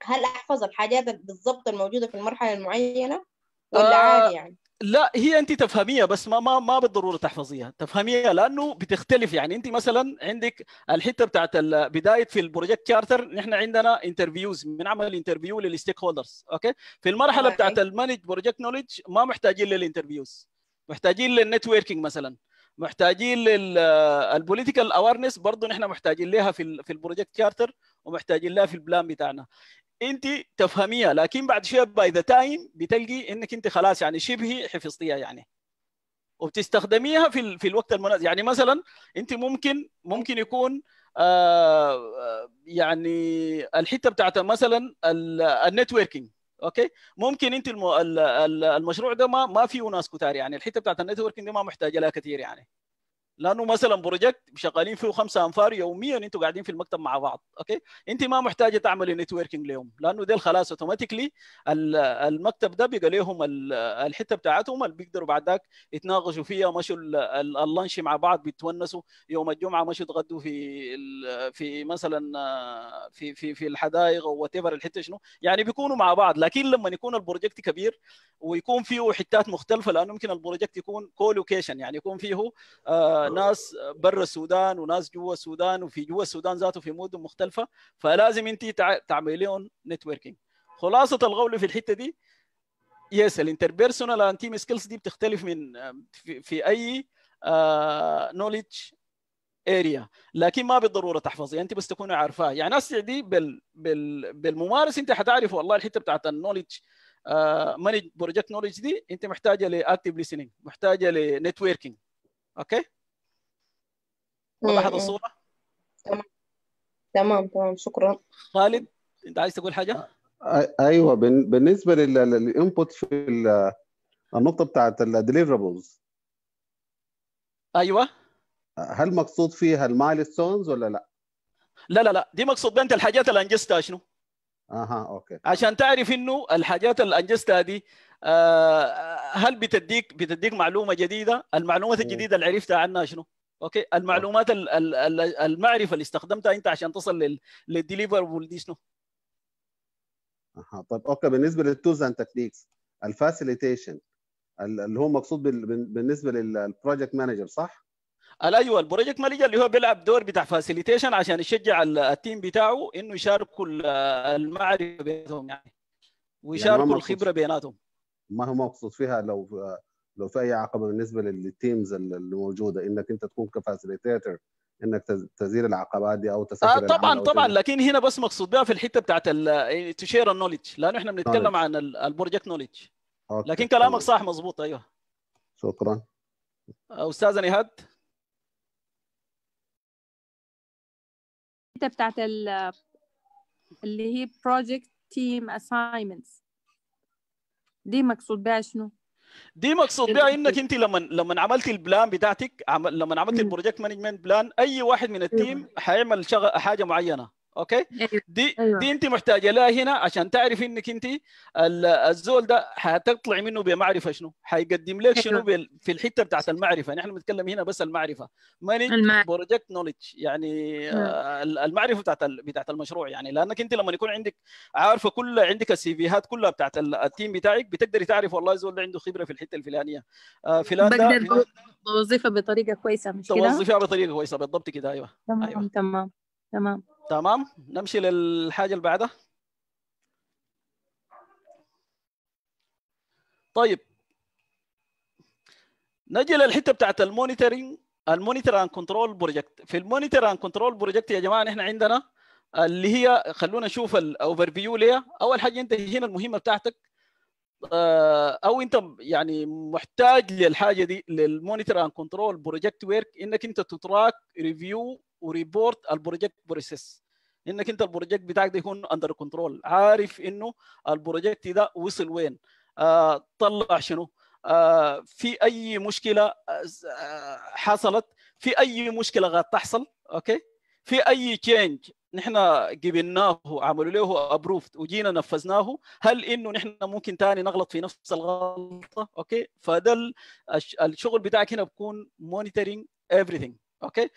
هل احفظ الحاجات بالضبط الموجودة في المرحلة المعينة ولا آه عادي يعني؟ لا هي انت تفهميها بس ما ما ما بالضروره تحفظيها تفهميها لانه بتختلف يعني انت مثلا عندك الحته بتاعت بدايه في البروجكت شارتر نحن عندنا انترفيوز بنعمل انترفيو للستيك هولدرز اوكي في المرحله بتاعت المانج بروجكت نولج ما محتاجين للانترفيوز محتاجين للنتوركينج مثلا محتاجين للبوليتيكال اويرنس برضه نحن محتاجين لها في في البروجكت شارتر ومحتاجين لها في البلان بتاعنا انت تفهميها لكن بعد شويه باي ذا تايم بتلقي انك انت خلاص يعني شبه حفظتيها يعني وبتستخدميها في في الوقت المناسب يعني مثلا انت ممكن ممكن يكون آه, آه، يعني الحته بتاعت مثلا النتوركينج اوكي ممكن انت المشروع ده ما ما فيه ناس كتار يعني الحته بتاعت النتوركينج دي ما محتاجه لها كثير يعني لانه مثلا بروجكت شغالين فيه خمسه انفار يوميا انتوا قاعدين في المكتب مع بعض اوكي انت ما محتاجه تعملي نتوركينج لهم لانه ديل خلاص اوتوماتيكلي المكتب ده بقى لهم الحته بتاعتهم اللي بيقدروا بعد ذاك يتناقشوا فيها مشوا اللانش مع بعض بيتونسوا يوم الجمعه مشوا يتغدوا في في مثلا في في في الحدائق او وات الحته شنو يعني بيكونوا مع بعض لكن لما يكون البروجكت كبير ويكون فيه حتات مختلفه لانه ممكن البروجكت يكون كولوكيشن يعني يكون فيه آه، ناس برا السودان وناس جوا السودان وفي جوا السودان ذاته في مدن مختلفه فلازم انت تعملي لهم نتوركينج خلاصه القول في الحته دي يس الانتربيرسونال اند تيم سكيلز دي بتختلف من في, في اي نوليدج آه، اريا لكن ما بالضروره تحفظي انت بس تكوني عارفاه يعني ناس دي بال بال بالممارسه انت حتعرف والله الحته بتاعت النوليدج مانج بروجكت نوليدج دي انت محتاجه لاكتيف ليسننج محتاجه لنتوركينج اوكي وضحت إيه، إيه. الصورة؟ تمام تمام تمام شكرا خالد انت عايز تقول حاجة؟ ايوه بالنسبة للانبوت في النقطة بتاعت الديليفربلز ايوه هل مقصود فيها المايلستونز ولا لا؟ لا لا لا دي مقصود انت الحاجات اللي انجزتها شنو؟ اها اوكي عشان تعرف انه الحاجات اللي انجزتها دي آه، هل بتديك بتديك معلومه جديده؟ المعلومات الجديده اللي عرفتها عنها شنو؟ اوكي المعلومات المعرفه اللي استخدمتها انت عشان تصل لل دي شنو؟ اها طيب اوكي بالنسبه للتولز اند تكنيكس الفاسيليتيشن اللي هو مقصود بالنسبه للبروجكت مانجر صح؟ ايوه البروجكت مانجر اللي هو بيلعب دور بتاع فاسيليتيشن عشان يشجع التيم بتاعه انه يشاركوا المعرفه بيناتهم يعني, يعني ويشاركوا يعني الخبره بيناتهم ما هو مقصود فيها لو آه، لو في اي عقبه بالنسبه للتيمز اللي موجوده انك انت تكون كفاسيليتيتر انك تزيل العقبات دي او تسافر آه طبعا طبعا لكن هنا بس مقصود بها في الحته بتاعت تشير النولج يعني لانه احنا بنتكلم عن البروجكت نولج لكن كلامك صح مظبوط ايوه شكرا استاذه نهاد الحته بتاعت اللي هي بروجكت تيم اساينمنتس دي مقصود بها شنو؟ دي مقصود بها انك انت لما لما عملتي البلان بتاعتك لما عملتي البروجكت مانجمنت بلان اي واحد من التيم حيعمل شغ... حاجه معينه اوكي أيوة، دي أيوة. دي انت محتاجه لها هنا عشان تعرفي انك انت الزول ده حتطلعي منه بمعرفه شنو حيقدم لك شنو أيوة. في الحته بتاعت المعرفه نحن بنتكلم هنا بس المعرفه مانج بروجكت نولج يعني آه، المعرفه بتاعت بتاعت المشروع يعني لانك انت لما يكون عندك عارفه كل عندك السي فيهات كلها بتاعت التيم بتاعك بتقدري تعرف والله الزول ده عنده خبره في الحته الفلانيه آه، فلان ده بقدر بوظفها بطريقه كويسه مش كده؟ بطريقه كويسه بالضبط كده ايوه تمام أيوة. تمام تمام تمام نمشي للحاجه اللي بعدها طيب نجي للحته بتاعت المونيتورنج المونيتور اند كنترول بروجكت في المونيتور اند كنترول بروجكت يا جماعه نحن عندنا اللي هي خلونا نشوف الاوفر فيو ليها اول حاجه انت هنا المهمه بتاعتك آه، او انت يعني محتاج للحاجه دي للمونيتور اند كنترول بروجكت ورك انك انت تتراك ريفيو وريبورت البروجكت بروسيس انك انت البروجكت بتاعك ده يكون اندر كنترول عارف انه البروجكت ده وصل وين آه، طلع شنو آه، في اي مشكله آه، حصلت في اي مشكله قد تحصل اوكي في اي تشينج نحن قبلناه عملوا له ابروفد وجينا نفذناه هل انه نحن ممكن ثاني نغلط في نفس الغلطه اوكي فده الشغل بتاعك هنا بكون مونيتورينج everything اوكي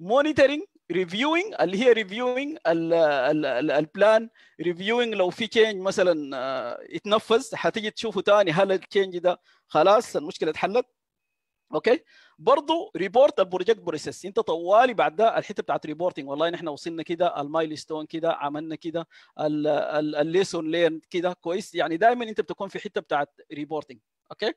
مونيتورينج ريفيوينج اللي هي ريفيوينج البلان ريفيوينج لو في تشينج مثلا آه، يتنفذ حتيجي تشوفه ثاني هل التشينج ده خلاص المشكله اتحلت اوكي برضه ريبورت البروجكت بروسيس انت طوالي بعد ده الحته بتاعت ريبورتنج والله نحن وصلنا كده المايل ستون كده عملنا كده الليسون ليرن كده كويس يعني دائما انت بتكون في حته بتاعت ريبورتنج اوكي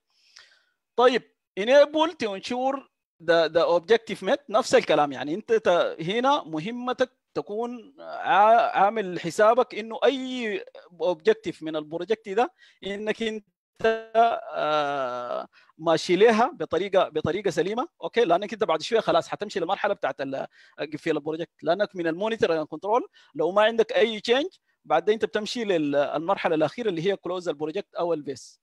طيب enable to ensure ده ده اوبجكتيف ميت نفس الكلام يعني انت هنا مهمتك تكون عامل حسابك انه اي اوبجكتيف من البروجكت ده انك انت آه، ماشي لها بطريقه بطريقه سليمه اوكي لانك انت بعد شويه خلاص حتمشي للمرحله بتاعت في البروجكت لانك من المونيتور كنترول لو ما عندك اي تشينج بعدين انت بتمشي للمرحله الاخيره اللي هي كلوز البروجكت او البيس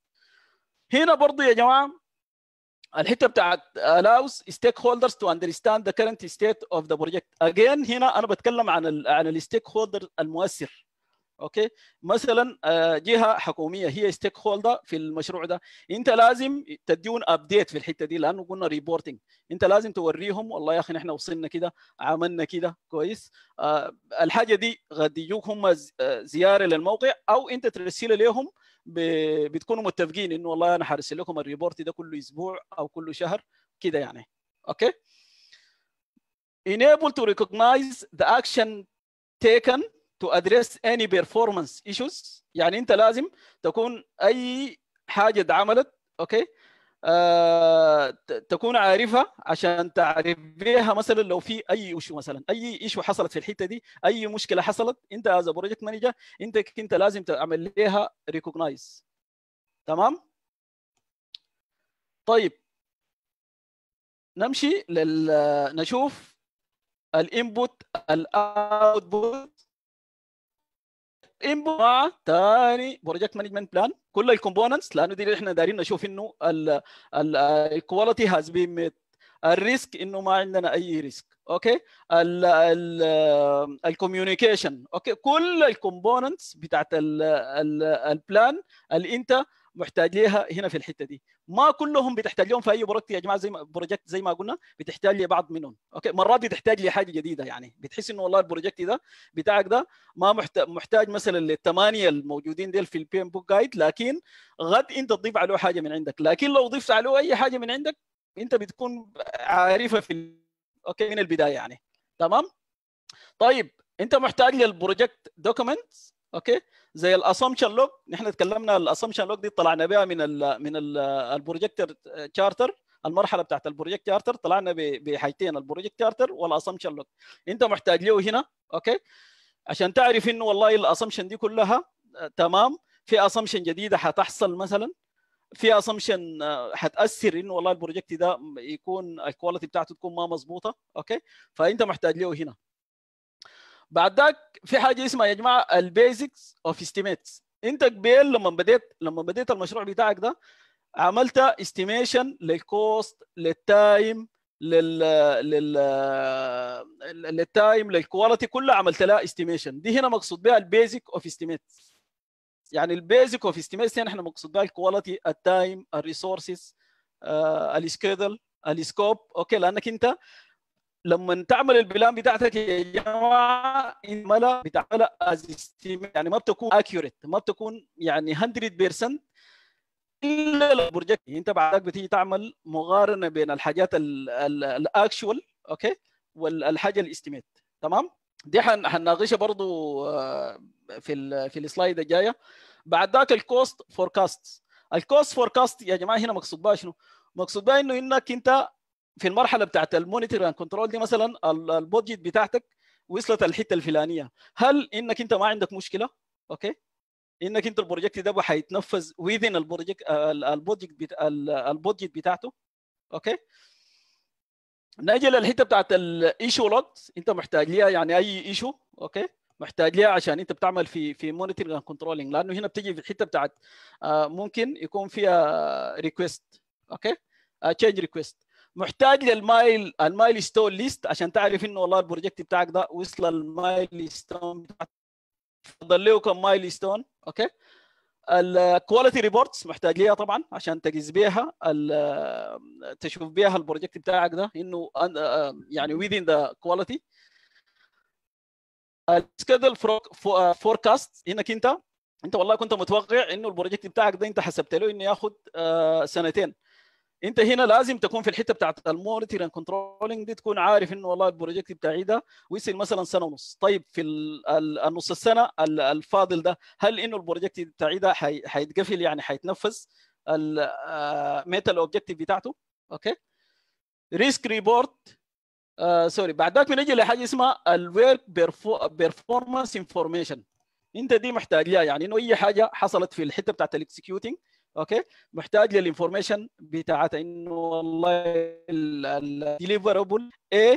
هنا برضه يا جماعه الحته بتاعت allows stakeholders to understand the current state of the project again هنا انا بتكلم عن الـ عن الستيك هولدر المؤثر اوكي مثلا آه، جهه حكوميه هي ستيك هولدر في المشروع ده انت لازم تديون ابديت في الحته دي لانه قلنا ريبورتنج انت لازم توريهم والله يا اخي نحن وصلنا كده عملنا كده كويس آه، الحاجه دي قد يجوك هم آه، زياره للموقع او انت ترسل لهم بتكونوا متفقين انه والله انا حارسل لكم الريبورت ده كل اسبوع او كل شهر كده يعني اوكي enable to recognize the action taken to address any performance issues يعني انت لازم تكون اي حاجه اتعملت اوكي آه، تكون عارفها عشان تعرف بها مثلا لو في اي شيء مثلا اي شيء حصلت في الحته دي اي مشكله حصلت انت از بروجكت مانجر انت كنت لازم تعمل لها ريكوجنايز تمام طيب نمشي لل نشوف الانبوت الاوتبوت انبوت مع ثاني بروجكت مانجمنت بلان كل الكومبوننتس لانه دي اللي احنا دايرين نشوف انه الكواليتي هاز بين ميت الريسك انه ما عندنا اي ريسك اوكي الكوميونيكيشن آه، اوكي كل الكومبوننتس بتاعت البلان اللي انت محتاج ليها هنا في الحته دي ما كلهم بتحتاج لهم في اي بروجكت يا جماعه زي ما بروجكت زي ما قلنا بتحتاج لبعض منهم اوكي مرات بتحتاج لحاجه جديده يعني بتحس انه والله البروجكت ده بتاعك ده ما محتاج مثلا للثمانيه الموجودين ديل في البي ام بوك جايد لكن غد انت تضيف عليه حاجه من عندك لكن لو ضفت عليه اي حاجه من عندك انت بتكون عارفها في اوكي من البدايه يعني تمام طيب انت محتاج للبروجكت دوكيمنت اوكي زي الاسامبشن لوك نحن تكلمنا الاسامبشن لوك دي طلعنا بها من الـ من البروجكتر تشارتر المرحله بتاعت البروجكت تشارتر طلعنا بحاجتين البروجكت تشارتر والاسامبشن لوك انت محتاج له هنا اوكي عشان تعرف انه والله الاسامبشن دي كلها آه، تمام في اسامبشن جديده حتحصل مثلا في اسامبشن آه، حتاثر انه والله البروجكت ده يكون الكواليتي بتاعته تكون ما مظبوطه اوكي فانت محتاج له هنا بعد ذاك في حاجه اسمها يا جماعه البيزكس اوف استيميتس انت قبل لما بديت لما بديت المشروع بتاعك ده عملت استيميشن للكوست للتايم لل لل للتايم للكواليتي كلها عملت لها استيميشن دي هنا مقصود بها البيزك اوف استيميتس يعني البيزك اوف استيميتس هنا احنا مقصود بها الكواليتي التايم الريسورسز السكيدل السكوب اوكي لانك انت لما تعمل البلان بتاعتك يا جماعه ملا بتعملها از يعني ما بتكون اكيوريت ما بتكون يعني 100% الا برجك انت بعدك بتيجي تعمل مقارنه بين الحاجات الاكشوال اوكي والحاجه الاستيميت تمام دي حنناقشها برضو آه، في في السلايد الجايه بعد ذاك الكوست فوركاست الكوست فوركاست يا جماعه هنا مقصود بها شنو؟ مقصود بها انه انك انت في المرحله بتاعت المونيتور اند كنترول دي مثلا البودجت بتاعتك وصلت الحته الفلانيه هل انك انت ما عندك مشكله اوكي انك انت البروجكت ده هيتنفذ ويذن البروجكت البودجت البودجت بتاعته اوكي نجي للحته بتاعت الايشو لوج انت محتاج ليها يعني اي ايشو اوكي محتاج ليها عشان انت بتعمل في في مونيتورنج اند كنترولينج لانه هنا بتيجي في الحته بتاعت آه، ممكن يكون فيها ريكويست اوكي تشينج آه، ريكويست محتاج للمايل المايل ستون ليست عشان تعرف انه والله البروجكت بتاعك ده وصل المايل ستون فضل له كم مايل ستون اوكي الكواليتي ريبورتس محتاج ليها طبعا عشان تجز بيها تشوف بيها البروجكت بتاعك ده انه يعني within ذا كواليتي السكادل فوركاست انك انت انت والله كنت متوقع انه البروجكت بتاعك ده انت حسبت له انه ياخذ آه، سنتين انت هنا لازم تكون في الحته بتاعت المونيتور كنترولنج دي تكون عارف انه والله البروجكت بتاعي ده ويصير مثلا سنه ونص طيب في النص السنه الفاضل ده هل انه البروجكت بتاعي ده حيتقفل يعني حيتنفذ الميتا الاوبجكتيف آه بتاعته اوكي ريسك ريبورت سوري بعد ذاك بنجي لحاجه اسمها الورك بيرفورمانس انفورميشن انت دي محتاج ليها يعني انه اي حاجه حصلت في الحته بتاعت الاكسكيوتنج اوكي محتاج للانفورميشن بتاعت انه والله الديليفربل اي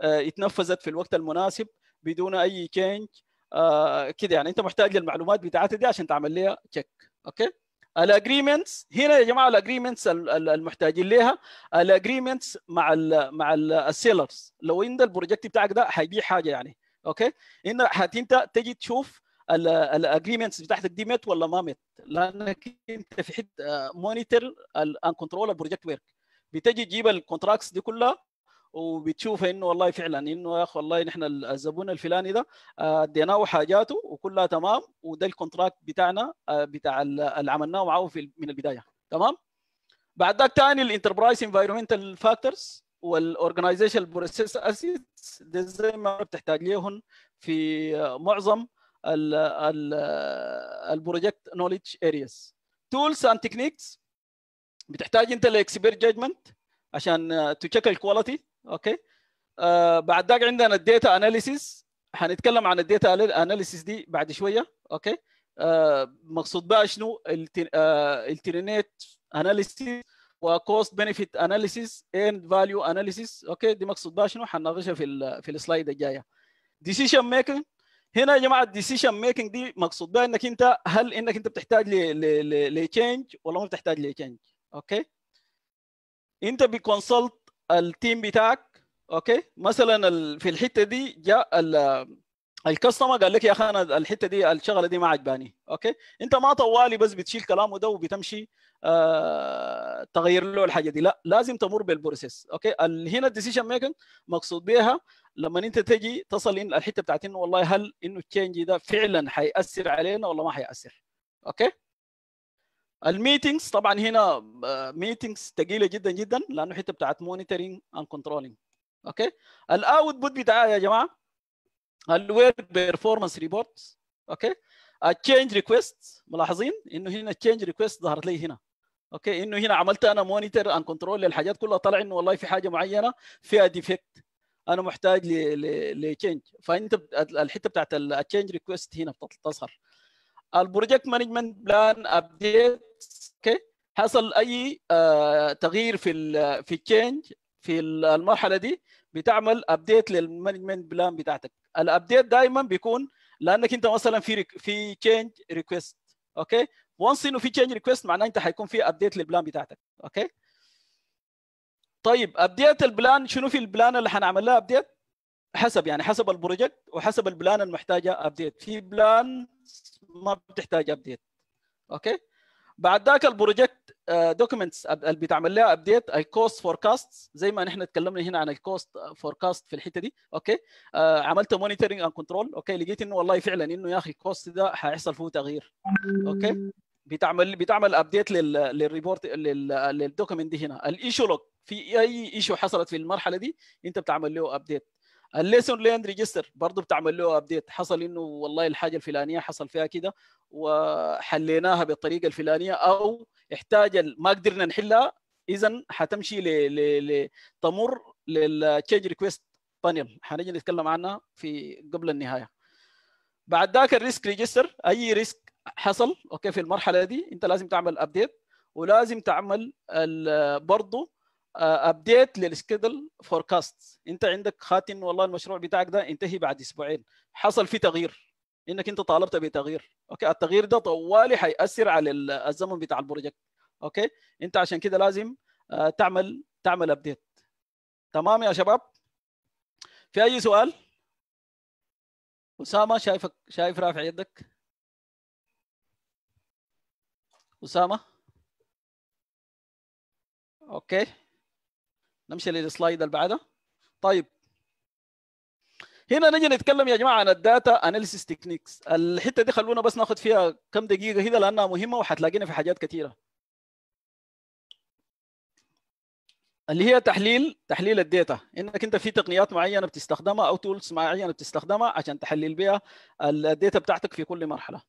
آه، اتنفذت في الوقت المناسب بدون اي تشينج آه، كده يعني انت محتاج للمعلومات بتاعتها دي عشان تعمل لها تشيك اوكي الاجريمنتس هنا يا جماعه الاجريمنتس المحتاجين ليها الاجريمنتس مع الـ مع السيلرز لو انت البروجكت بتاعك ده حيبيع حاجه يعني اوكي انت تجي تشوف الاجريمنتس بتاعتك دي مت ولا ما مت لانك انت في حد مونيتور ان كنترول البروجكت ورك بتجي تجيب الكونتراكتس دي كلها وبتشوف انه والله فعلا انه يا اخي والله نحن الزبون الفلاني ده آه، اديناه حاجاته وكلها تمام وده الكونتراكت بتاعنا آه، بتاع اللي عملناه معاه من البدايه تمام بعد ذاك ثاني الانتربرايز انفايرمنتال فاكتورز والاورجنايزيشن بروسيس اسيتس ده زي ما بتحتاج ليهم في آه، معظم البروجكت نوليدج ارياز تولز اند تكنيكس بتحتاج انت expert جادجمنت عشان تشيك الكواليتي اوكي بعد ذاك عندنا الداتا اناليسيس حنتكلم عن الداتا اناليسيس دي بعد شويه اوكي آه، مقصود بها شنو الترينيت اناليسيس وكوست بنفيت اناليسيس اند فاليو اناليسيس اوكي دي مقصود بها شنو حنناقشها في ال في السلايد الجايه ديسيشن ميكنج هنا يا جماعه الديسيشن ميكنج دي مقصود بها انك انت هل انك انت بتحتاج لتشينج ولا ما بتحتاج لتشينج اوكي انت بكونسلت التيم بتاعك اوكي مثلا في الحته دي جاء الكاستمر قال لك يا اخي انا الحته دي الشغله دي ما عجباني اوكي انت ما طوالي بس بتشيل كلامه ده وبتمشي آه، تغير له الحاجه دي لا لازم تمر بالبروسيس اوكي هنا الديسيشن ميكنج مقصود بها لما انت تجي تصل إن الحته بتاعت انه والله هل انه التشينج ده فعلا حياثر علينا ولا ما حياثر اوكي الميتينجز طبعا هنا ميتينجز آه، ثقيله جدا جدا لانه حته بتاعت مونيتورنج اند كنترولينج اوكي الاوتبوت بتاعها يا جماعه الوير بيرفورمانس ريبورتس اوكي التشينج ريكويست ملاحظين انه هنا التشينج ريكويست ظهرت لي هنا اوكي انه هنا عملت انا مونيتور ان كنترول للحاجات كلها طلع انه والله في حاجه معينه فيها ديفكت انا محتاج لتشينج فانت الحته بتاعت التشينج ريكوست هنا بتظهر البروجكت مانجمنت بلان ابديت اوكي حصل اي آه، تغيير في في التشينج في المرحله دي بتعمل ابديت للمانجمنت بلان بتاعتك الابديت دائما بيكون لانك انت مثلا في في تشينج ريكوست اوكي وانس انه في تشينج ريكويست معناه انت حيكون في ابديت للبلان بتاعتك اوكي طيب ابديت البلان شنو في البلان اللي حنعمل لها ابديت حسب يعني حسب البروجكت وحسب البلان المحتاجه ابديت في بلان ما بتحتاج ابديت اوكي بعد ذاك البروجكت دوكيومنتس آه، اللي بتعمل لها ابديت الكوست فوركاست زي ما نحن تكلمنا هنا عن الكوست فوركاست في الحته دي اوكي آه، عملت مونيتورنج اند كنترول اوكي لقيت انه والله فعلا انه يا اخي الكوست ده حيحصل فيه تغيير اوكي بتعمل بتعمل ابديت للريبورت للدوكيمنت دي هنا الايشو لوك في اي ايشو حصلت في المرحله دي انت بتعمل له ابديت الليسون ليند ريجستر برضه بتعمل له ابديت حصل انه والله الحاجه الفلانيه حصل فيها كده وحليناها بالطريقه الفلانيه او احتاج ما قدرنا نحلها اذا حتمشي ل... ل... ل... تمر للتشيج ريكويست بانل حنجي نتكلم عنها في قبل النهايه بعد ذاك الريسك ريجستر اي ريسك حصل اوكي في المرحله دي انت لازم تعمل ابديت ولازم تعمل برضه ابديت للسكيدل فوركاست انت عندك خاتم والله المشروع بتاعك ده انتهي بعد اسبوعين حصل في تغيير انك انت طالبت بتغيير اوكي التغيير ده طوالي حيأثر على الزمن بتاع البروجكت اوكي انت عشان كده لازم آه، تعمل تعمل ابديت تمام يا شباب في اي سؤال اسامه شايفك شايف رافع يدك اسامه اوكي نمشي للسلايد اللي بعدها طيب هنا نجي نتكلم يا جماعه عن الداتا اناليسيس تكنيكس الحته دي خلونا بس ناخد فيها كم دقيقه هنا لانها مهمه وحتلاقينا في حاجات كثيره اللي هي تحليل تحليل الداتا انك انت في تقنيات معينه بتستخدمها او تولز معينه بتستخدمها عشان تحلل بها الداتا بتاعتك في كل مرحله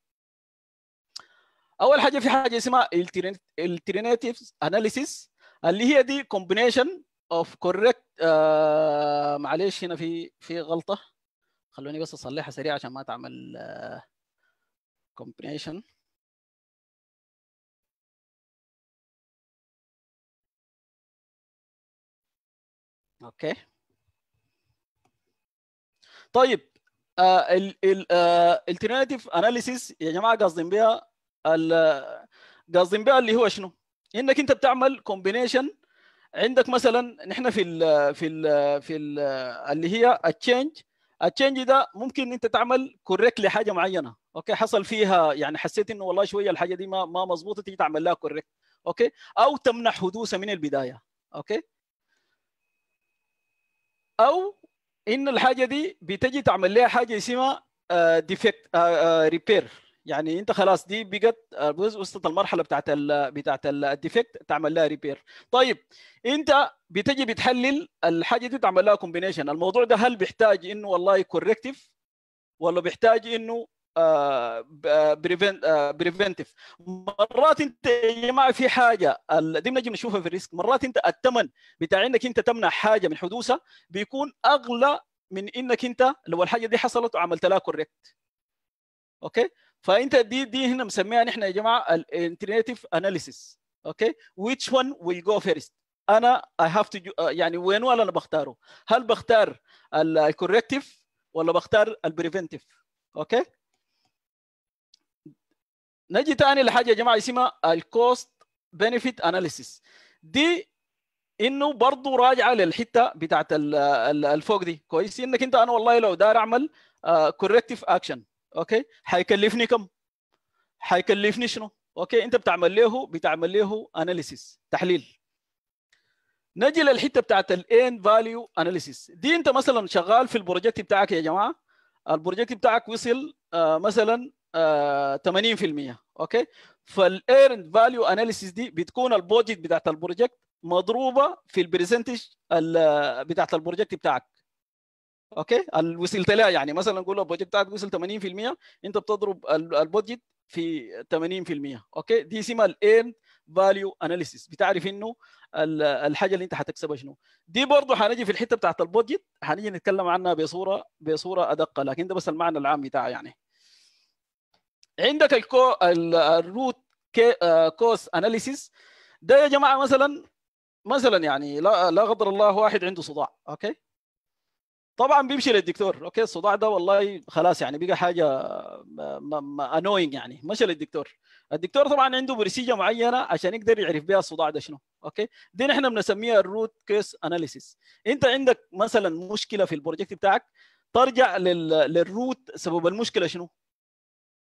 اول حاجه في حاجه اسمها الترينيتيف اناليسيس اللي هي دي كومبينيشن اوف كوريكت معلش هنا في في غلطه خلوني بس اصلحها سريع عشان ما تعمل كومبينيشن آه، uh, اوكي طيب آه، آه، alternative اناليسيس يا جماعه قاصدين بيها قاصدين بها اللي هو شنو؟ انك انت بتعمل كومبينيشن عندك مثلا نحن في ال في ال في ال اللي هي التشينج التشينج ده ممكن انت تعمل كوريكت لحاجه معينه اوكي حصل فيها يعني حسيت انه والله شويه الحاجه دي ما ما مظبوطه تيجي تعمل لها كوريكت اوكي او تمنع حدوثها من البدايه اوكي او ان الحاجه دي بتجي تعمل لها حاجه اسمها ديفكت آه، ريبير يعني انت خلاص دي بقت آه، وصلت المرحله بتاعت الـ بتاعت الديفكت تعمل لها ريبير طيب انت بتجي بتحلل الحاجه دي تعمل لها كومبينيشن الموضوع ده هل بيحتاج انه والله كوركتيف ولا بيحتاج انه آه، بريفنتيف آه، مرات انت يا جماعه في حاجه دي بنجي نشوفها في الريسك مرات انت الثمن بتاع انك انت تمنع حاجه من حدوثها بيكون اغلى من انك انت لو الحاجه دي حصلت وعملت لها كوريكت اوكي فانت دي دي هنا مسميها نحن يا جماعه الانترنتيف اناليسيس اوكي ويتش وان ويل جو فيرست انا I have to آه، يعني وين ولا انا بختاره هل بختار الكوركتيف ولا بختار البريفنتيف اوكي نجي تاني لحاجه يا جماعه اسمها الكوست بنفيت اناليسيس دي انه برضه راجعه للحته بتاعت الفوق دي كويس انك انت انا والله لو دار اعمل كوركتيف آه، اكشن اوكي حيكلفني كم حيكلفني شنو اوكي انت بتعمل له بتعمل له اناليسيس تحليل نجي للحته بتاعت الان فاليو اناليسيس دي انت مثلا شغال في البروجكت بتاعك يا جماعه البروجكت بتاعك وصل آه، مثلا 80% آه، اوكي فالان فاليو اناليسيس دي بتكون البودجت بتاعت البروجكت مضروبه في البرزنتج آه، بتاعت البروجكت بتاعك اوكي وصلت لها يعني مثلا نقول البودجيت بتاعك وصل 80% انت بتضرب البودجت في 80% اوكي دي اسمها الان فاليو اناليسيس بتعرف انه الحاجه اللي انت هتكسبها شنو دي برضه هنجي في الحته بتاعت البودجت هنجي نتكلم عنها بصوره بصوره ادق لكن ده بس المعنى العام بتاعها يعني عندك الكو الروت كوست اناليسيس ده يا جماعه مثلا مثلا يعني لا, لا قدر الله واحد عنده صداع اوكي طبعا بيمشي للدكتور اوكي الصداع ده والله خلاص يعني بقى حاجه انوينج يعني مشى للدكتور الدكتور طبعا عنده برسيجه معينه عشان يقدر يعرف بها الصداع ده شنو اوكي دي نحن بنسميها الروت كيس اناليسيس انت عندك مثلا مشكله في البروجكت بتاعك ترجع للروت سبب المشكله شنو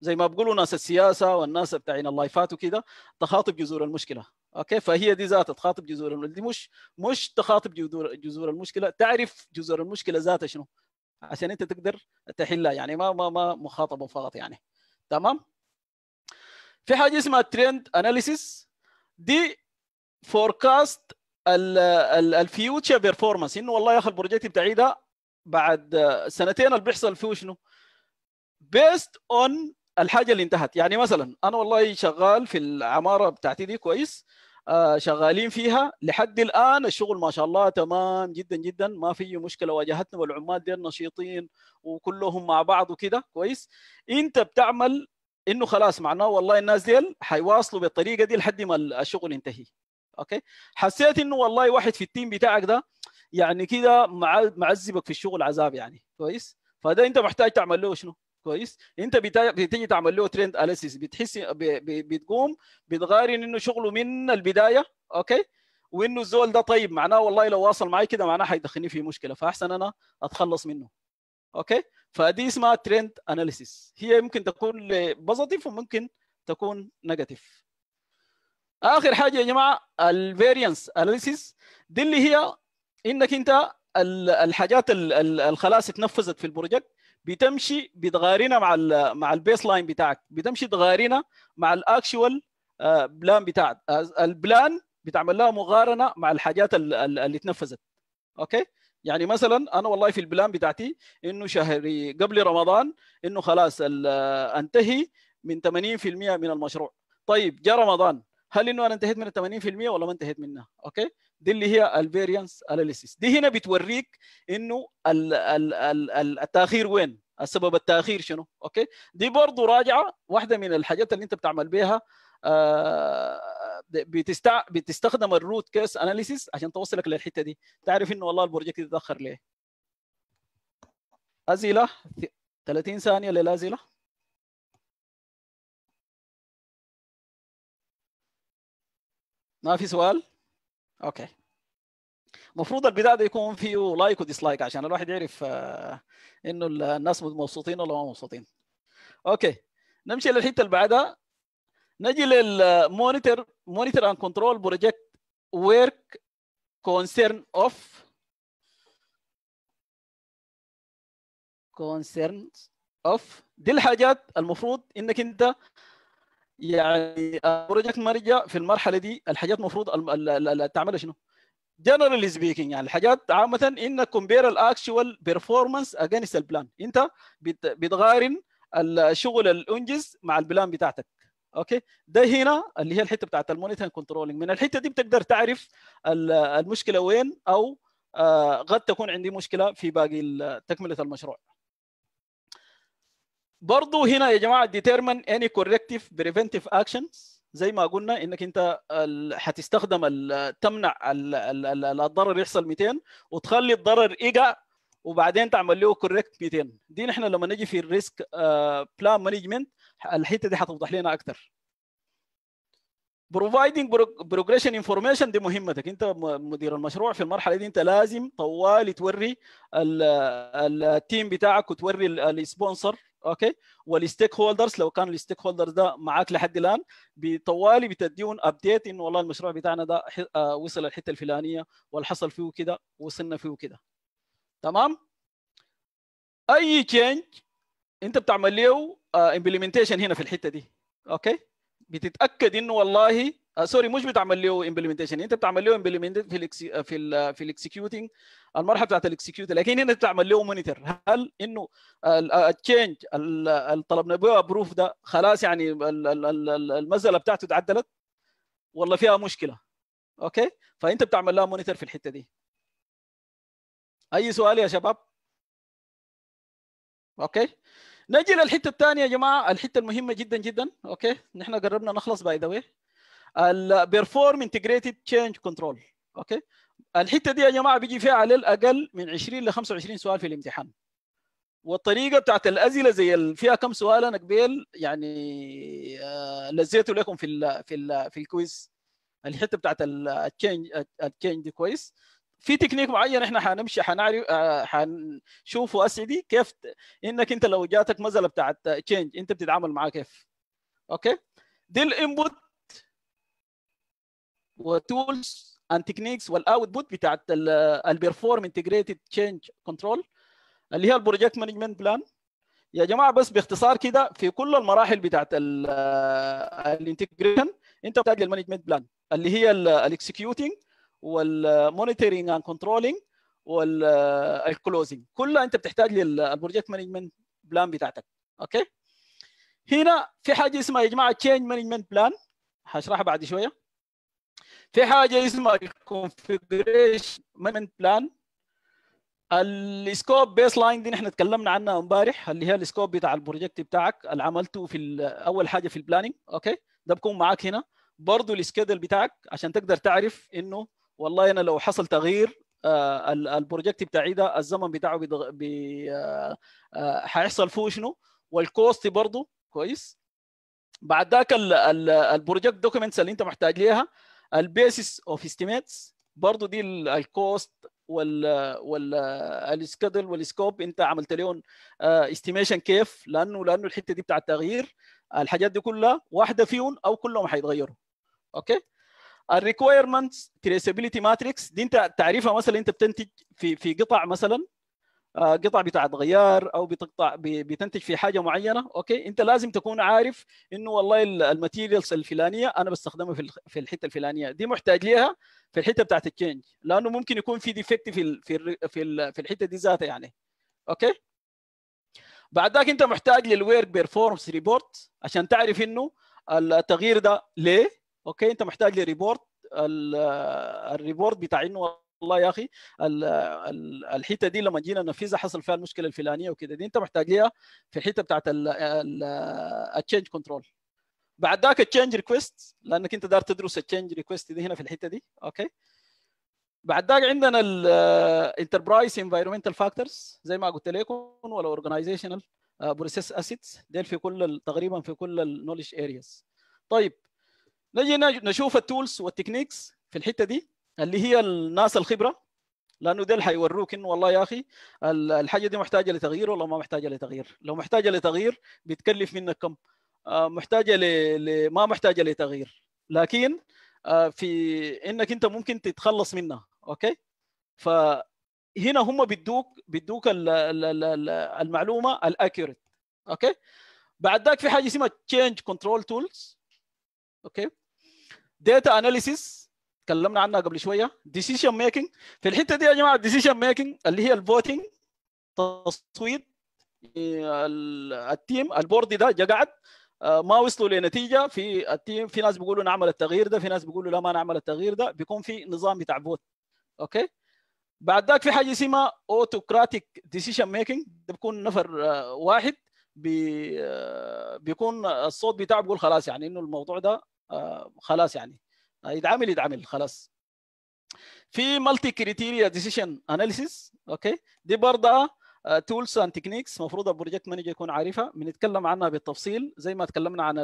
زي ما بيقولوا ناس السياسه والناس بتاعين اللايفات وكده تخاطب جذور المشكله اوكي فهي دي ذاتها تخاطب جذور المشكله دي مش مش تخاطب جذور جذور المشكله تعرف جذور المشكله ذاتها شنو عشان انت تقدر تحلها يعني ما ما ما مخاطبه فقط يعني تمام في حاجه اسمها ترند اناليسيس دي فوركاست الفيوتشر بيرفورمانس انه والله يا اخي البروجكت بتاعي ده بعد سنتين اللي بيحصل فيه شنو بيست اون الحاجه اللي انتهت يعني مثلا انا والله شغال في العماره بتاعتي دي كويس آه، شغالين فيها لحد الان الشغل ما شاء الله تمام جدا جدا ما في مشكله واجهتنا والعمال دير نشيطين وكلهم مع بعض وكده كويس انت بتعمل انه خلاص معناه والله الناس ديل حيواصلوا بالطريقه دي لحد ما الشغل ينتهي اوكي حسيت انه والله واحد في التيم بتاعك ده يعني كده معذبك في الشغل عذاب يعني كويس فده انت محتاج تعمل له شنو كويس انت بتيجي تعمل له ترند اناليسيس بتحس بتقوم بتقارن انه شغله من البدايه اوكي وانه الزول ده طيب معناه والله لو واصل معي كده معناه حيدخلني في مشكله فاحسن انا اتخلص منه اوكي فدي اسمها ترند اناليسيس هي ممكن تكون بوزيتيف وممكن تكون نيجاتيف اخر حاجه يا جماعه الفيرينس اناليسيس دي اللي هي انك انت الحاجات الخلاص اتنفذت في البروجكت بتمشي بتغارينا مع ال مع البيس لاين بتاعك بتمشي تغارينا مع الاكشوال بلان بتاع البلان بتعمل لها مقارنه مع الحاجات اللي اتنفذت اوكي يعني مثلا انا والله في البلان بتاعتي انه شهري قبل رمضان انه خلاص آه، انتهي من 80% من المشروع طيب جاء رمضان هل انه انا انتهيت من ال 80% ولا ما انتهيت منها اوكي دي اللي هي الفيريانس اناليسيس دي هنا بتوريك انه التاخير وين السبب التاخير شنو اوكي دي برضه راجعه واحده من الحاجات اللي انت بتعمل بها آه، بتستع... بتستخدم الروت كيس اناليسيس عشان توصلك للحته دي تعرف انه والله البروجكت تاخر ليه ازله 30 ثانيه للازله ما في سؤال؟ اوكي المفروض البداية ده يكون فيه لايك وديسلايك عشان الواحد يعرف آه، انه الناس مبسوطين ولا ما مبسوطين اوكي نمشي للحته اللي بعدها نجي للمونيتور مونيتور اند كنترول بروجكت ورك كونسيرن اوف كونسيرن اوف دي الحاجات المفروض انك انت يعني البروجكت مانجر في المرحله دي الحاجات المفروض تعملها شنو؟ جنرال سبيكينج يعني الحاجات عامه انك كومبير الاكشوال بيرفورمانس اجينست البلان انت بتقارن الشغل الانجز مع البلان بتاعتك اوكي ده هنا اللي هي الحته بتاعت المونيتور كنترولنج من الحته دي بتقدر تعرف المشكله وين او آه، قد تكون عندي مشكله في باقي تكمله المشروع برضه هنا يا جماعه ديتيرمن اني كوركتيف بريفنتيف اكشنز زي ما قلنا انك انت هتستخدم تمنع الضرر يحصل 200 وتخلي الضرر يقع وبعدين تعمل له كوركت 200 دي نحن لما نجي في الريسك بلان مانجمنت الحته دي هتوضح لنا اكثر بروفايدنج بروجريشن انفورميشن دي مهمتك انت مدير المشروع في المرحله دي انت لازم طوال توري التيم بتاعك وتوري السبونسر اوكي والستيك هولدرز لو كان الستيك هولدرز ده معاك لحد الان بطوالي بتديهم ابديت انه والله المشروع بتاعنا ده آه، وصل الحته الفلانيه واللي حصل فيه كده وصلنا فيه كده تمام اي تشينج انت بتعمل له امبلمنتيشن آه، هنا في الحته دي اوكي بتتاكد انه والله آه، سوري مش بتعمل له امبلمنتيشن انت بتعمل له امبلمنت في الاكس آه، في الـ آه، في الاكسكيوتنج المرحله بتاعت الاكسكيوت لكن هنا بتعمل له مونيتور هل انه التشينج اللي طلبنا به بروف ده خلاص يعني المساله بتاعته تعدلت والله فيها مشكله اوكي فانت بتعمل لها مونيتور في الحته دي اي سؤال يا شباب اوكي نجي للحته الثانيه يا جماعه الحته المهمه جدا جدا اوكي نحن قربنا نخلص باي ذا البرفورم انتجريتد تشينج كنترول اوكي الحته دي يا جماعه بيجي فيها على الاقل من 20 ل 25 سؤال في الامتحان والطريقه بتاعت الاسئله زي فيها كم سؤال انا قبيل يعني آه، لزيته لكم في الـ في الـ في الكويز الحته بتاعت التشينج التشينج change كويس في تكنيك معين احنا حنمشي حنعرف آه، حنشوفه اسعدي كيف انك انت لو جاتك مزله بتاعت تشينج انت بتتعامل معاه كيف اوكي دي الانبوت وتولز اند تكنيكس والاوتبوت بتاعت البرفورم انتجريتد تشينج كنترول اللي هي البروجكت مانجمنت بلان يا جماعه بس باختصار كده في كل المراحل بتاعت الانتجريشن انت بتحتاج للمانجمنت بلان اللي هي الاكسكيوتنج والمونيتورنج اند كنترولنج والكلوزنج كلها انت بتحتاج للبروجكت مانجمنت بلان بتاعتك اوكي هنا في حاجه اسمها يا جماعه تشينج مانجمنت بلان هشرحها بعد شويه في حاجه اسمها configuration بلان plan السكوب بيس لاين دي نحن تكلمنا عنها امبارح اللي هي السكوب بتاع البروجكت بتاعك اللي عملته في اول حاجه في البلاننج اوكي ده بكون معاك هنا برضه السكيدل بتاعك عشان تقدر تعرف انه والله انا لو حصل تغيير آه، البروجكت بتاعي ده الزمن بتاعه بيضغ... بي آه، آه، هيحصل فيه شنو والكوست برضه كويس بعد ذاك البروجكت دوكيومنتس اللي انت محتاج ليها البيسس اوف استيميتس برضه دي الكوست وال والسكادل والسكوب انت عملت لهم استيميشن آه، كيف لانه لانه الحته دي بتاع التغيير الحاجات دي كلها واحده فيهم او كلهم حيتغيروا اوكي الريكويرمنتس تريسابيلتي ماتريكس دي انت تعريفها مثلا انت بتنتج في في قطع مثلا آه، قطع بتاعت غيار او بتقطع بتنتج في حاجه معينه اوكي انت لازم تكون عارف انه والله الماتيريالز الفلانيه انا بستخدمها في الحته الفلانيه دي محتاج ليها في الحته بتاعت التشينج لانه ممكن يكون في ديفكت في في في الحته دي ذاتها يعني اوكي بعد ذاك انت محتاج للورك بيرفورمس ريبورت عشان تعرف انه التغيير ده ليه اوكي انت محتاج لريبورت الريبورت بتاع انه والله يا اخي الحته دي لما جينا ننفذها حصل فيها المشكله الفلانيه وكده دي انت محتاج ليها في الحته بتاعت التشينج كنترول بعد ذاك التشينج ريكويست لانك انت دار تدرس التشينج ريكويست دي هنا في الحته دي اوكي بعد ذاك عندنا الانتربرايز انفايرمنتال فاكتورز زي ما قلت لكم ولا اورجنايزيشنال بروسيس اسيتس ديل في كل تقريبا في كل النولج ارياز طيب نجي نشوف التولز والتكنيكس في الحته دي اللي هي الناس الخبره لانه ديل حيوروك انه والله يا اخي الحاجه دي محتاجه لتغيير ولا ما محتاجه لتغيير لو محتاجه لتغيير بتكلف منك كم آه، محتاجه ل... ما محتاجه لتغيير لكن آه، في انك انت ممكن تتخلص منها اوكي فهنا هم بيدوك بيدوك المعلومه الاكيوريت اوكي بعد ذاك في حاجه اسمها تشينج كنترول تولز اوكي داتا اناليسيس تكلمنا عنها قبل شويه ديسيشن ميكنج في الحته دي يا جماعه الديسيشن ميكنج اللي هي الفوتنج تصويت آه، التيم البورد ده جا قعد آه، ما وصلوا لنتيجه في التيم في ناس بيقولوا نعمل التغيير ده في ناس بيقولوا لا ما نعمل التغيير ده بيكون في نظام بتاع فوت اوكي بعد ذاك في حاجه اسمها اوتوكراتيك ديسيشن ميكنج ده بيكون نفر آه، واحد بي بيكون الصوت بتاعه بيقول خلاص يعني انه الموضوع ده خلاص يعني آه، يتعامل يتعامل خلاص في مالتي كريتيريا ديسيشن اناليسيس اوكي دي برضه تولز اند تكنيكس المفروض البروجكت مانجر يكون عارفها بنتكلم عنها بالتفصيل زي ما تكلمنا عن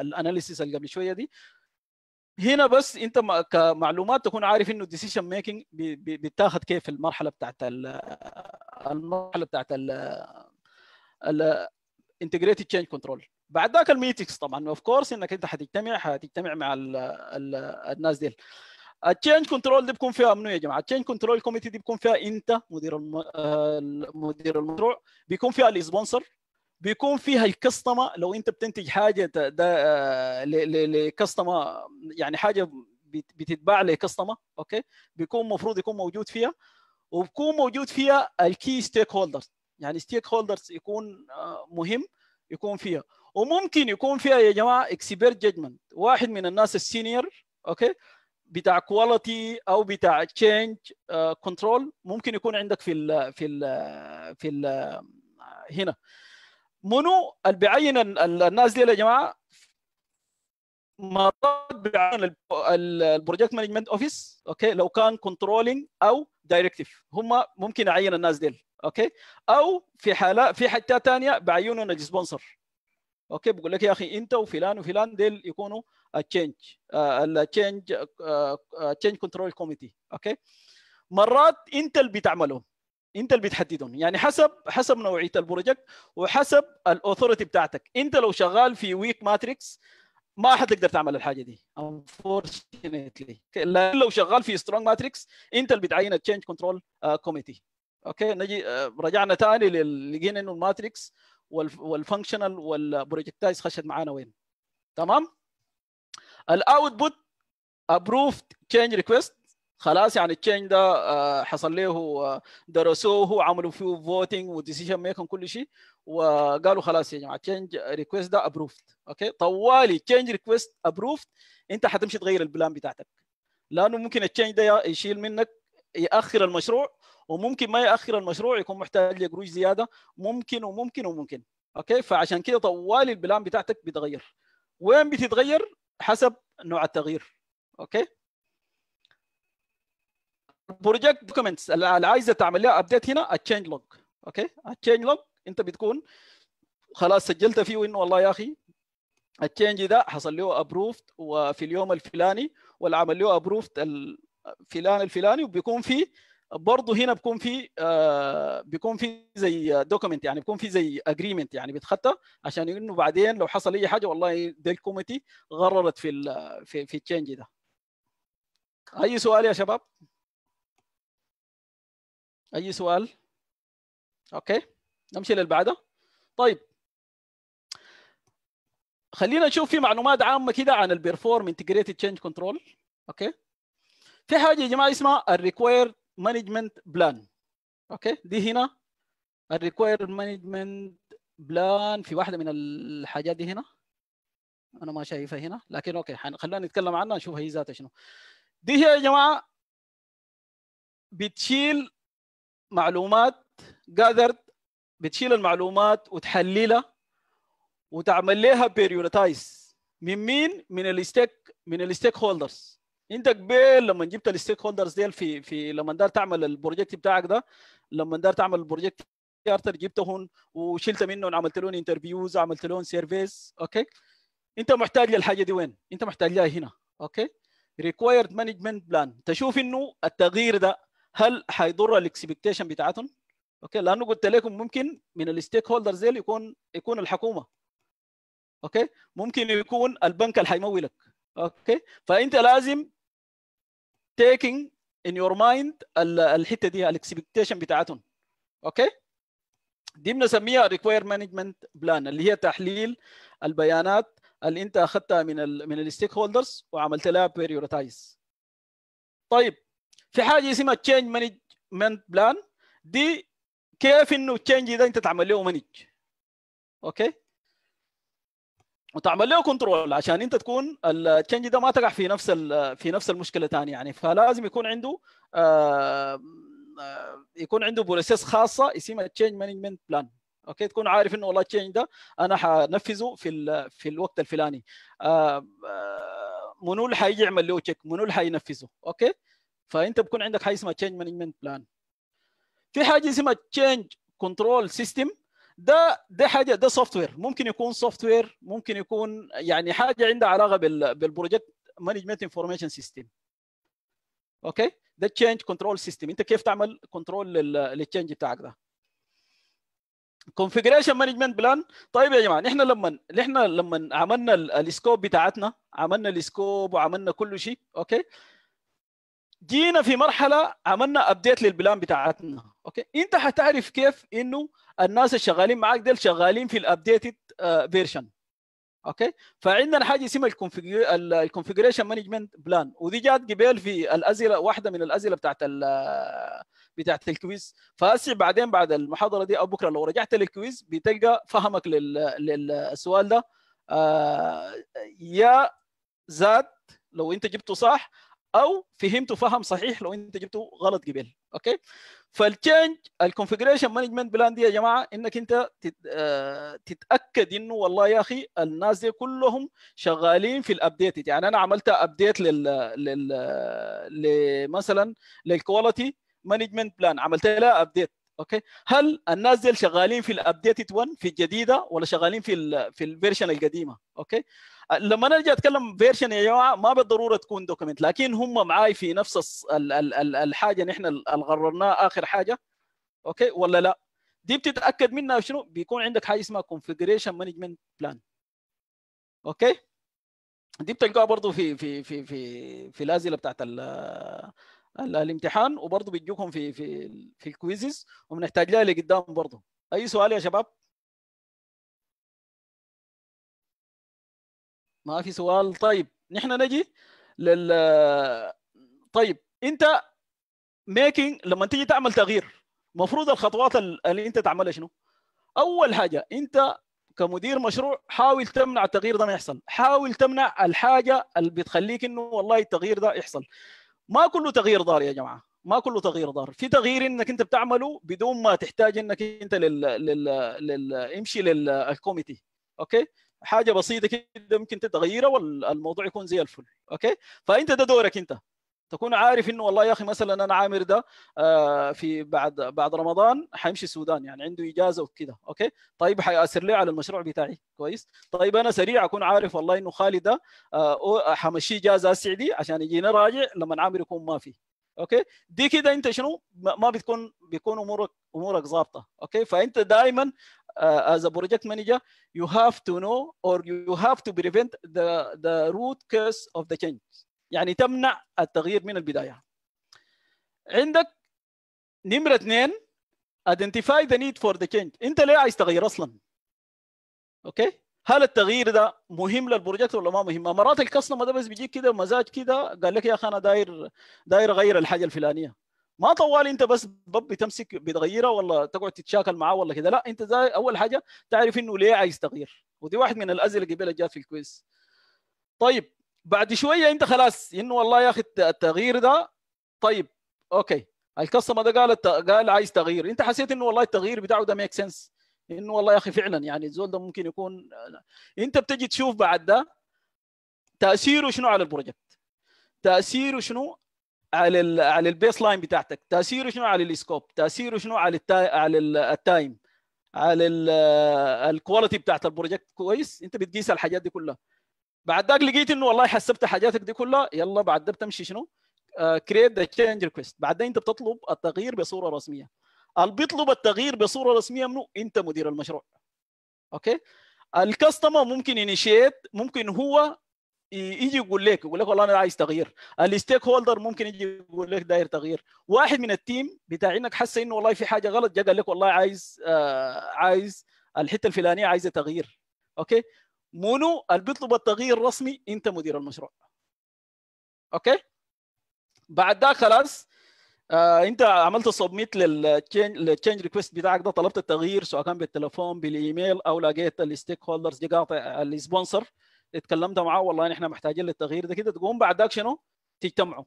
الاناليسيس اللي قبل شويه دي هنا بس انت كمعلومات تكون عارف انه الديسيشن ميكنج بيتاخذ كيف المرحله بتاعت المرحله بتاعت الانتجريتد تشينج كنترول بعد ذاك الميتكس طبعا اوف كورس انك انت حتجتمع حتجتمع مع الـ الـ الناس دي التشينج كنترول دي بيكون فيها منو يا جماعه؟ التشينج كنترول كوميتي دي بيكون فيها انت مدير مدير المشروع بيكون فيها السبونسر بيكون فيها الكستمر لو انت بتنتج حاجه لكستما آه، لكستمر يعني حاجه بتتباع لكستمر اوكي بيكون المفروض يكون موجود فيها وبكون موجود فيها الكي ستيك هولدرز يعني ستيك هولدرز يكون آه، مهم يكون فيها وممكن يكون فيها يا جماعه اكسبيرت جادجمنت واحد من الناس السينيور اوكي بتاع كواليتي او بتاع تشينج كنترول آه، ممكن يكون عندك في الـ في الـ في الـ هنا منو اللي بيعين الناس دي يا جماعه مرات بيعين البروجكت مانجمنت اوفيس اوكي لو كان كنترولينج او دايركتيف هم ممكن يعين الناس ديل اوكي او في حاله في حته ثانيه بعينون السبونسر اوكي بقول لك يا اخي انت وفلان وفلان ديل يكونوا التشينج التشينج تشينج كنترول كوميتي اوكي مرات انت اللي بتعملهم انت اللي بتحددهم يعني حسب حسب نوعيه البروجكت وحسب الاوثورتي بتاعتك انت لو شغال في ويك ماتريكس ما حتقدر تعمل الحاجه دي unfortunately لكن لو شغال في سترونج ماتريكس انت اللي بتعين التشينج كنترول كوميتي اوكي نجي آه، رجعنا ثاني لقينا انه الماتريكس والفانكشنال والبروجكتايز خشت معانا وين تمام الاوتبوت ابروفد تشينج ريكويست خلاص يعني التشينج ده آه، حصل له آه، درسوه عملوا فيه فوتنج وديسيجن ميكن كل شيء وقالوا خلاص يا جماعه تشينج ريكويست ده ابروفد اوكي طوالي تشينج ريكويست ابروفد انت حتمشي تغير البلان بتاعتك لانه ممكن التشينج ده يشيل منك ياخر المشروع وممكن ما ياخر المشروع يكون محتاج لقروش زياده ممكن وممكن وممكن اوكي فعشان كده طوال البلان بتاعتك بتغير وين بتتغير حسب نوع التغيير اوكي بروجكت دوكيومنتس اللي عايزه تعمل لها ابديت هنا التشينج لوج اوكي التشينج لوج انت بتكون خلاص سجلت فيه انه والله يا اخي التشينج ده حصل له ابروفد وفي اليوم الفلاني والعمل له ابروفد الفلان الفلاني وبيكون في برضه هنا بيكون في آه، بيكون في زي دوكيمنت يعني بيكون في زي اجريمنت يعني بيتخطى عشان انه بعدين لو حصل اي حاجه والله دي الكوميتي غررت في الـ في في التشينج ده اي سؤال يا شباب اي سؤال اوكي نمشي للبعده طيب خلينا نشوف في معلومات عامه كده عن البيرفورم انتجريتد تشينج كنترول اوكي في حاجه يا جماعه اسمها الريكويرد مانجمنت بلان اوكي دي هنا الريكوير مانجمنت بلان في واحده من الحاجات دي هنا انا ما شايفها هنا لكن اوكي خلينا نتكلم عنها نشوف هي ذاتها شنو دي هي يا جماعه بتشيل معلومات gathered بتشيل المعلومات وتحللها وتعمل لها بيريورتايز من مين من الستيك من الستيك هولدرز انت قبل لما جبت الستيك هولدرز ديل في في لما دار تعمل البروجكت بتاعك ده لما دار تعمل البروجكت ارتر جبتهم وشلت منهم عملت لهم انترفيوز عملت لهم سيرفيس اوكي انت محتاج للحاجه دي وين انت محتاج لها هنا اوكي ريكوايرد مانجمنت بلان تشوف انه التغيير ده هل حيضر الاكسبكتيشن بتاعتهم اوكي لانه قلت لكم ممكن من الستيك هولدرز ديل يكون يكون الحكومه اوكي ممكن يكون البنك اللي حيمولك اوكي فانت لازم taking in your mind الحته دي الاكسبكتيشن بتاعتهم اوكي دي بنسميها ريكوير مانجمنت بلان اللي هي تحليل البيانات اللي انت اخذتها من الـ من الستيك هولدرز وعملت لها بريورتايز طيب في حاجه اسمها تشينج مانجمنت بلان دي كيف انه التشينج ده انت تعمل له مانج اوكي وتعمل له كنترول عشان انت تكون التشنج ده ما تقع في نفس في نفس المشكله ثانيه يعني فلازم يكون عنده آه، آه، يكون عنده بروسيس خاصه اسمها تشنج مانجمنت بلان اوكي تكون عارف انه والله التشنج ده انا حنفذه في في الوقت الفلاني آه، منو اللي حيجي يعمل له تشيك منو اللي حينفذه اوكي فانت بكون عندك حاجه اسمها تشنج مانجمنت بلان في حاجه اسمها تشنج كنترول سيستم ده ده حاجه ده سوفت وير ممكن يكون سوفت وير ممكن يكون يعني حاجه عندها علاقه بالبروجكت مانجمنت انفورميشن سيستم اوكي ده تشينج كنترول سيستم انت كيف تعمل كنترول للتشينج بتاعك ده كونفجريشن مانجمنت بلان طيب يا جماعه نحن لما نحن لما عملنا السكوب بتاعتنا عملنا السكوب وعملنا كل شيء اوكي جينا في مرحله عملنا ابديت للبلان بتاعتنا اوكي انت حتعرف كيف انه الناس الشغالين معاك ديل شغالين في الابديتد آه، فيرجن اوكي فعندنا حاجه اسمها الكونفجريشن مانجمنت بلان ودي جات قبل في الاسئله واحده من الاسئله بتاعت آه، بتاعت الكويز فاسع بعدين بعد المحاضره دي او بكره لو رجعت للكويز بتلقى فهمك للسؤال ده آه يا زاد لو انت جبته صح او فهمته فهم صحيح لو انت جبته غلط قبل اوكي فالتشنج الكونفجريشن مانجمنت بلان دي يا جماعه انك انت آه، تتاكد انه والله يا اخي الناس دي كلهم شغالين في الابديت يعني انا عملت ابديت لل لل مثلا للكواليتي مانجمنت بلان عملت لها ابديت اوكي هل الناس ديل شغالين في الابديتد 1 في الجديده ولا شغالين في الـ في الفيرجن القديمه اوكي لما انا اجي اتكلم فيرجن يا جماعه ما بالضروره تكون دوكيمنت لكن هم معاي في نفس الـ الـ الـ الحاجه نحن قررناها اللي غررناها اخر حاجه اوكي ولا لا دي بتتاكد منها شنو بيكون عندك حاجه اسمها configuration مانجمنت بلان اوكي دي بتلقاها برضه في في في في في الازله بتاعت الامتحان وبرضه بيجوكم في في في الكويزز وبنحتاج لها لقدام برضه اي سؤال يا شباب ما في سؤال طيب نحن نجي لل طيب انت ميكينج لما تيجي تعمل تغيير المفروض الخطوات اللي انت تعملها شنو؟ اول حاجه انت كمدير مشروع حاول تمنع التغيير ده ما يحصل، حاول تمنع الحاجه اللي بتخليك انه والله التغيير ده يحصل. ما كله تغيير ضار يا جماعه ما كله تغيير ضار في تغيير انك انت بتعمله بدون ما تحتاج انك انت لل لل, لل... امشي للكوميتي اوكي حاجه بسيطه كده ممكن تتغيرها والموضوع يكون زي الفل اوكي فانت ده دورك انت تكون عارف انه والله يا اخي مثلا انا عامر ده آه، في بعد بعد رمضان حيمشي السودان يعني عنده اجازه وكده اوكي طيب حياثر لي على المشروع بتاعي كويس طيب انا سريع اكون عارف والله انه خالد ده آه، حمشيه اجازه السعدي عشان يجيني راجع لما عامر يكون ما في اوكي دي كده انت شنو ما بتكون بيكون امورك امورك ظابطه اوكي فانت دائما آه، as a project manager you have to know or you have to prevent the the root cause of the change يعني تمنع التغيير من البدايه عندك نمره اثنين identify the need for the change انت ليه عايز تغير اصلا اوكي هل التغيير ده مهم للبروجكت ولا ما مهم مرات الكاستمر ده بس بيجيك كده مزاج كده قال لك يا اخي انا داير داير اغير الحاجه الفلانيه ما طوال انت بس بب بتمسك بتغيرها ولا تقعد تتشاكل معاه ولا كده لا انت زي اول حاجه تعرف انه ليه عايز تغيير ودي واحد من الازله اللي جات في الكويس طيب بعد شويه انت خلاص انه والله يا اخي التغيير ده طيب اوكي الكاستمر ده قال قال عايز تغيير انت حسيت انه والله التغيير بتاعه ده ميك سنس انه والله يا اخي فعلا يعني الزول ده ممكن يكون انت بتجي تشوف بعد ده تاثيره شنو على البروجكت تاثيره شنو على الـ على البيس لاين بتاعتك تاثيره شنو على السكوب تاثيره شنو على التا... على التايم على الكواليتي بتاعت البروجكت كويس انت بتقيس الحاجات دي كلها بعد ذاك لقيت انه والله حسبت حاجاتك دي كلها يلا بعد ده بتمشي شنو؟ كريت ذا تشينج ريكويست بعد انت بتطلب التغيير بصوره رسميه اللي بيطلب التغيير بصوره رسميه منو؟ انت مدير المشروع اوكي الكاستمر ممكن انيشيت ممكن هو يجي يقول لك يقول لك والله انا عايز تغيير الستيك هولدر ممكن يجي يقول لك داير تغيير واحد من التيم بتاع انك حس انه والله في حاجه غلط جا قال لك والله عايز آه عايز الحته الفلانيه عايزه تغيير اوكي منو اللي بيطلب التغيير الرسمي انت مدير المشروع اوكي بعد ده خلاص آه انت عملت سبميت للتشينج ريكويست بتاعك ده طلبت التغيير سواء كان بالتليفون بالايميل او لقيت الستيك هولدرز دي قاطع السبونسر اتكلمت معاه والله نحن محتاجين للتغيير ده كده تقوم بعد ذاك شنو؟ تجتمعوا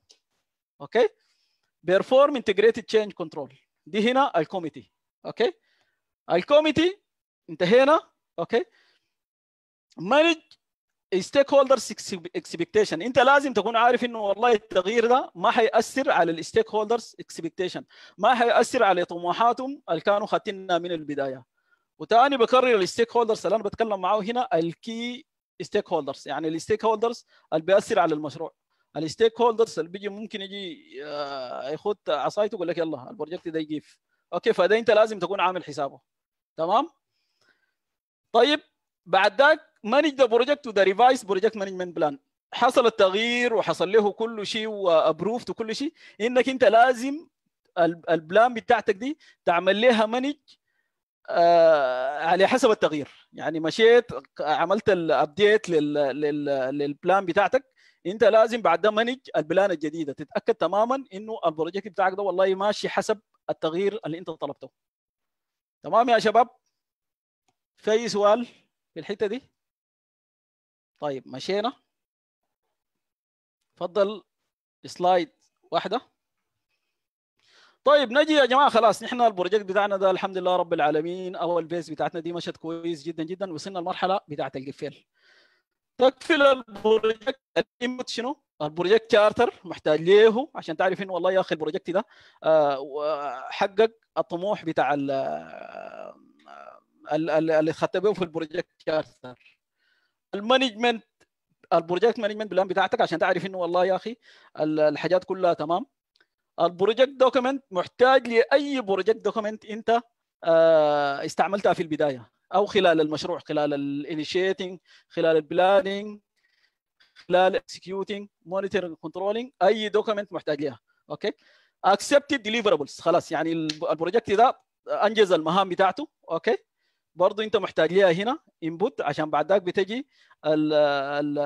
اوكي بيرفورم انتجريتد تشينج كنترول دي هنا الكوميتي اوكي الكوميتي انتهينا اوكي مانج ستيك هولدرز اكسبكتيشن انت لازم تكون عارف انه والله التغيير ده ما حيأثر على الستيك هولدرز اكسبكتيشن ما حيأثر على طموحاتهم اللي كانوا خاتينها من البدايه وتاني بكرر الستيك هولدرز اللي انا بتكلم معاه هنا الكي ستيك هولدرز يعني الستيك هولدرز اللي بيأثر على المشروع الستيك هولدرز اللي بيجي ممكن يجي آه، ياخذ عصايته يقول لك يلا البروجكت ده يجيف اوكي فده انت لازم تكون عامل حسابه تمام طيب بعد ذاك مانج ذا بروجكت وذا ريفايس بروجكت مانجمنت بلان حصل التغيير وحصل له كل شيء وابروفت وكل شيء انك انت لازم البلان بتاعتك دي تعمل لها مانج آه على حسب التغيير يعني مشيت عملت الابديت للبلان بتاعتك انت لازم بعد ده مانج البلان الجديده تتاكد تماما انه البروجكت بتاعك ده والله ماشي حسب التغيير اللي انت طلبته تمام يا شباب في اي سؤال في الحته دي طيب مشينا تفضل سلايد واحده طيب نجي يا جماعه خلاص نحن البروجكت بتاعنا ده الحمد لله رب العالمين اول فيز بتاعتنا دي مشت كويس جدا جدا وصلنا المرحله بتاعت القفل تقفل البروجكت الانبوت شنو؟ البروجكت شارتر محتاج ليه عشان تعرف انه والله يا اخي البروجكت ده آه، حقق الطموح بتاع آه، اللي خدته في البروجكت شارتر المانجمنت البروجكت مانجمنت بلان بتاعتك عشان تعرف انه والله يا اخي الحاجات كلها تمام البروجكت دوكيمنت محتاج لاي بروجكت دوكيمنت انت آه، استعملتها في البدايه او خلال المشروع خلال الانيشيتنج خلال البلاننج خلال اكسكيوتنج مونيتورنج كنترولنج اي دوكيمنت محتاج لها اوكي اكسبتد ديليفربلز خلاص يعني البروجكت ده انجز المهام بتاعته اوكي برضه انت محتاج ليها هنا انبوت عشان بعد ذاك بتجي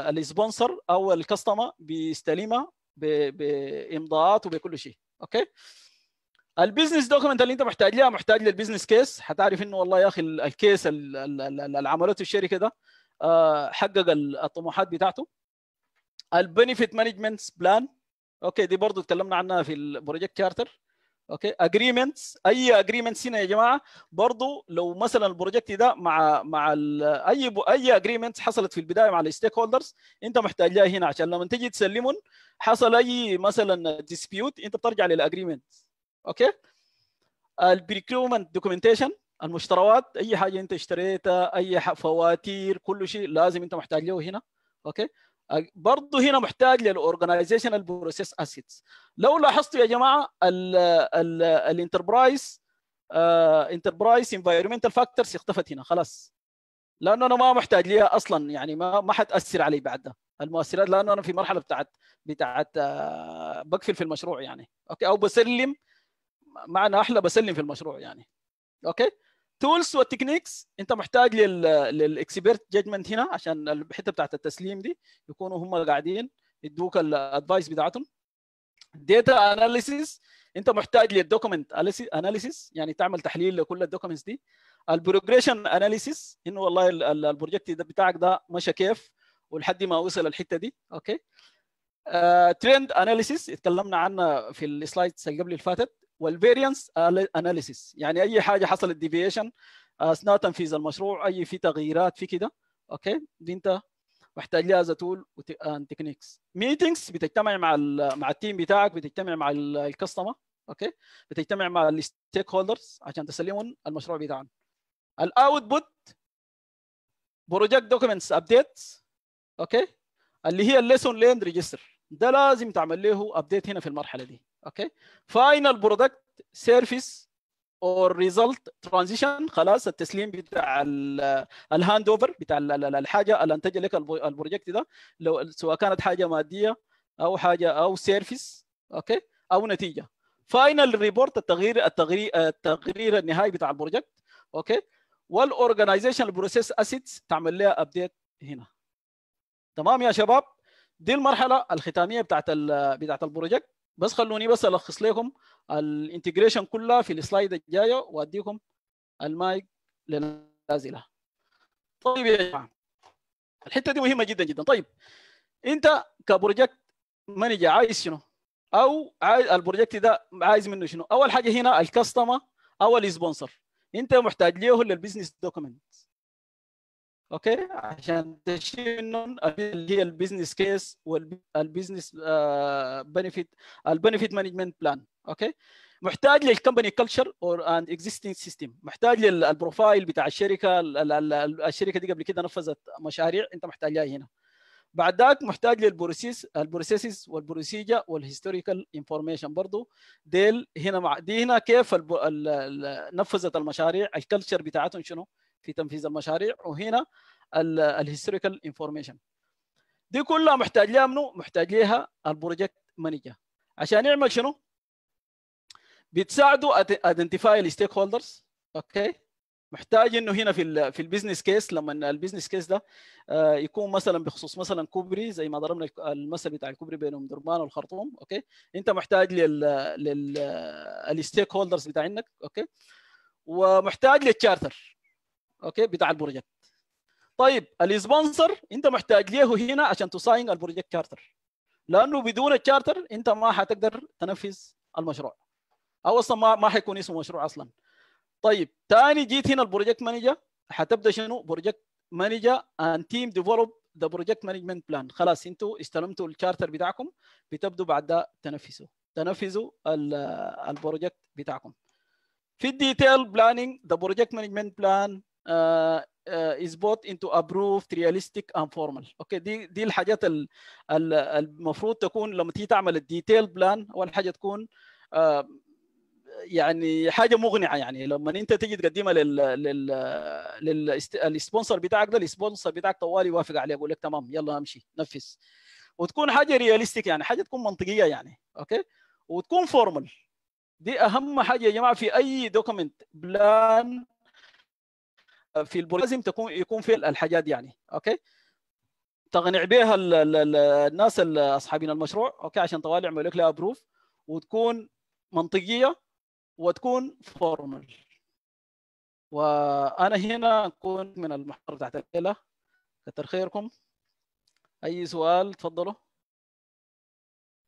السبونسر او الكاستمر بيستلمها بامضاءات وبكل شيء اوكي البيزنس دوكيمنت اللي انت محتاج ليها محتاج للبيزنس كيس حتعرف انه والله يا اخي الكيس اللي عملته الشركه ده آه، حقق الطموحات بتاعته البنفيت مانجمنت بلان اوكي دي برضه تكلمنا عنها في البروجكت شارتر اوكي اجريمنتس اي اجريمنتس هنا يا جماعه برضو لو مثلا البروجكت ده مع مع اي اي اجريمنتس حصلت في البدايه مع الستيك هولدرز انت محتاج لها هنا عشان لما تجي تسلمهم حصل اي مثلا ديسبيوت انت بترجع للاجريمنت اوكي البريكيومنت دوكيومنتيشن المشتروات اي حاجه انت اشتريتها اي فواتير كل شيء لازم انت محتاج له هنا اوكي برضه هنا محتاج للاورجنايزيشنال بروسيس اسيتس لو لاحظتوا يا جماعه الانتربرايز انتربرايز انفايرمنتال فاكتورز اختفت هنا خلاص لانه انا ما محتاج ليها اصلا يعني ما ما حتاثر علي بعد ده المؤثرات لانه انا في مرحله بتاعت بتاعت آه، بقفل في المشروع يعني اوكي او بسلم معنى احلى بسلم في المشروع يعني اوكي التولز والتكنيكس انت محتاج للاكسبيرت جادجمنت هنا عشان الحته بتاعت التسليم دي يكونوا هم قاعدين يدوك الادفايس بتاعتهم داتا اناليسيس انت محتاج للدوكمنت اناليسيس يعني تعمل تحليل لكل الدوكمنتس دي البروجريشن اناليسيس انه والله البروجكت بتاعك ده مشى كيف ولحد ما وصل الحته دي اوكي ترند اناليسيس اتكلمنا عنها في السلايدز اللي قبل اللي فاتت والفيريانس اناليسيس يعني اي حاجه حصلت ديفيشن اثناء تنفيذ المشروع اي في تغييرات في كده اوكي دي انت محتاج لها تول تكنيكس ميتينجز بتجتمع مع مع التيم بتاعك بتجتمع مع الكاستمر اوكي بتجتمع مع الستيك هولدرز عشان تسلمهم المشروع بتاعنا الاوتبوت بروجكت دوكيومنتس ابديتس اوكي اللي هي الليسون ليند ريجستر ده لازم تعمل له ابديت هنا في المرحله دي اوكي فاينل برودكت سيرفيس اور ريزلت ترانزيشن خلاص التسليم بتاع الهاند اوفر بتاع الحاجه اللي انتج لك البروجكت ده لو سواء كانت حاجه ماديه او حاجه او سيرفيس اوكي او نتيجه فاينل ريبورت التغيير التغيير التقرير النهائي بتاع البروجكت اوكي والاورجنايزيشن بروسيس اسيتس تعمل لها ابديت هنا تمام يا شباب دي المرحله الختاميه بتاعت بتاعت البروجكت بس خلوني بس الخص لكم الانتجريشن كلها في السلايد الجايه واديكم المايك للازله طيب يا جماعه الحته دي مهمه جدا جدا طيب انت كبروجكت مانجر عايز شنو او عايز البروجكت ده عايز منه شنو اول حاجه هنا الكاستمر او السبونسر انت محتاج ليه للبزنس دوكيمنت اوكي عشان تشيل منهم اللي هي البيزنس كيس والبيزنس بنفيت آه، البنفيت مانجمنت بلان اوكي محتاج للكمباني كلتشر اور اند اكزيستنج سيستم محتاج للبروفايل بتاع الشركه الشركه دي قبل كده نفذت مشاريع انت محتاج لها هنا بعد ذاك محتاج للبروسيس البروسيسز والبروسيجا والهيستوريكال انفورميشن برضو ديل هنا مع دي هنا كيف نفذت المشاريع الكلتشر بتاعتهم شنو في تنفيذ المشاريع وهنا الهيستوريكال انفورميشن دي كلها محتاج لها منه محتاج لها البروجكت مانجر عشان يعمل شنو بتساعده ايدنتيفاي الستيك هولدرز اوكي محتاج انه هنا في في البيزنس كيس لما البيزنس كيس ده آه، يكون مثلا بخصوص مثلا كوبري زي ما ضربنا المثل بتاع الكوبري بين ام درمان والخرطوم اوكي انت محتاج لل للستيك هولدرز بتاعينك اوكي ومحتاج للتشارتر اوكي بتاع البروجكت طيب الاسبونسر انت محتاج ليه هنا عشان تصاين البروجكت شارتر لانه بدون الشارتر انت ما حتقدر تنفذ المشروع او اصلا ما ما حيكون اسمه مشروع اصلا طيب ثاني جيت هنا البروجكت مانجر حتبدا شنو بروجكت مانجر ان تيم ديفلوب ذا بروجكت مانجمنت بلان خلاص انتوا استلمتوا الشارتر بتاعكم بتبدوا بعد ده تنفذوا تنفذوا البروجكت بتاعكم في الديتيل بلاننج ذا بروجكت مانجمنت بلان آه، آه، is both into approved realistic and formal اوكي دي دي الحاجات المفروض تكون لما تيجي تعمل الديتيل بلان اول حاجه تكون آه، يعني حاجه مقنعه يعني لما انت تيجي تقدمها لل لل للسبونسر بتاعك ده السبونسر بتاعك طوال يوافق عليه يقول لك تمام يلا امشي نفذ وتكون حاجه رياليستيك يعني حاجه تكون منطقيه يعني اوكي وتكون فورمال دي اهم حاجه يا جماعه في اي دوكمنت بلان في البول لازم تكون يكون في الحاجات دي يعني اوكي تقنع بها الـ الـ الناس اصحابين المشروع اوكي عشان طوال يعملوا لك لها بروف وتكون منطقيه وتكون فورمال وانا هنا اكون من المحاضره بتاعت الليله كتر خيركم اي سؤال تفضلوا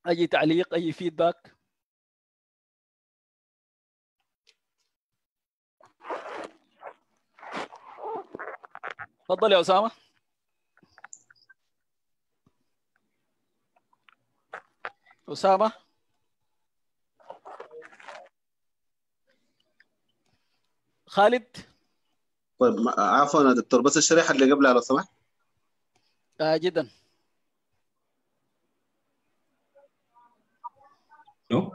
اي تعليق اي فيدباك تفضل يا اسامه اسامه خالد طيب عفوا يا دكتور بس الشريحه اللي قبلها لو سمحت آه جدا نو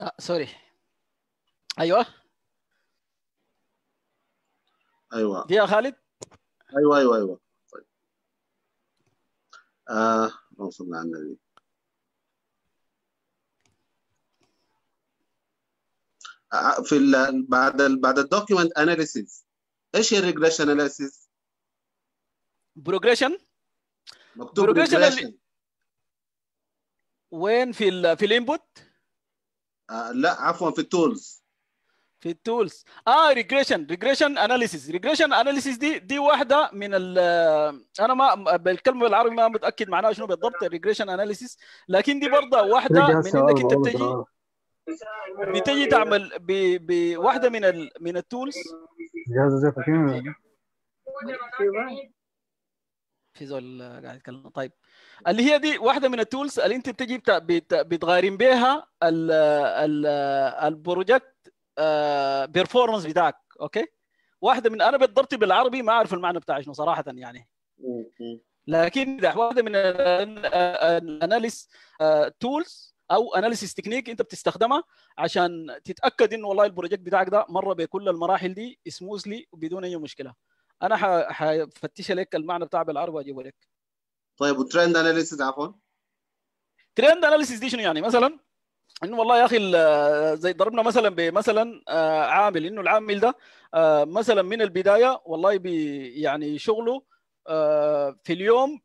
آه سوري ايوه ايوه دي يا خالد ايوه ايوه ايوه طيب آه وصلنا عن النبي آه، آه، في الـ بعد الـ بعد الدوكيومنت اناليسيز ايش هي الريجريشن اناليسيز؟ بروجريشن مكتوب بروجريشن وين في الـ في الانبوت؟ آه لا عفوا في التولز في التولز اه ريجريشن ريجريشن اناليسيس ريجريشن اناليسيس دي دي واحده من ال آه، انا ما بالكلمه بالعربي ما متاكد معناها شنو بالضبط الريجريشن اناليسيس لكن دي برضه واحده من انك انت بتجي بتجي تعمل بواحده من ال من التولز في زول قاعد يتكلم طيب اللي هي دي واحده من التولز اللي انت بتجي بتغارم بيها البروجكت بيرفورمانس آه، بتاعك اوكي واحده من انا بالضبط بالعربي ما اعرف المعنى بتاع شنو صراحه يعني لكن واحده من الاناليس تولز آه، او اناليسيس تكنيك انت بتستخدمها عشان تتاكد انه والله البروجكت بتاعك ده مر بكل المراحل دي سموزلي وبدون اي مشكله انا حفتش لك المعنى بتاع بالعربي واجيبه لك طيب والترند اناليسيس عفوا ترند اناليسيس دي شنو يعني مثلا انه والله يا اخي آه، زي ضربنا مثلا بمثلا آه، عامل انه العامل ده آه، مثلا من البدايه والله بي يعني شغله في اليوم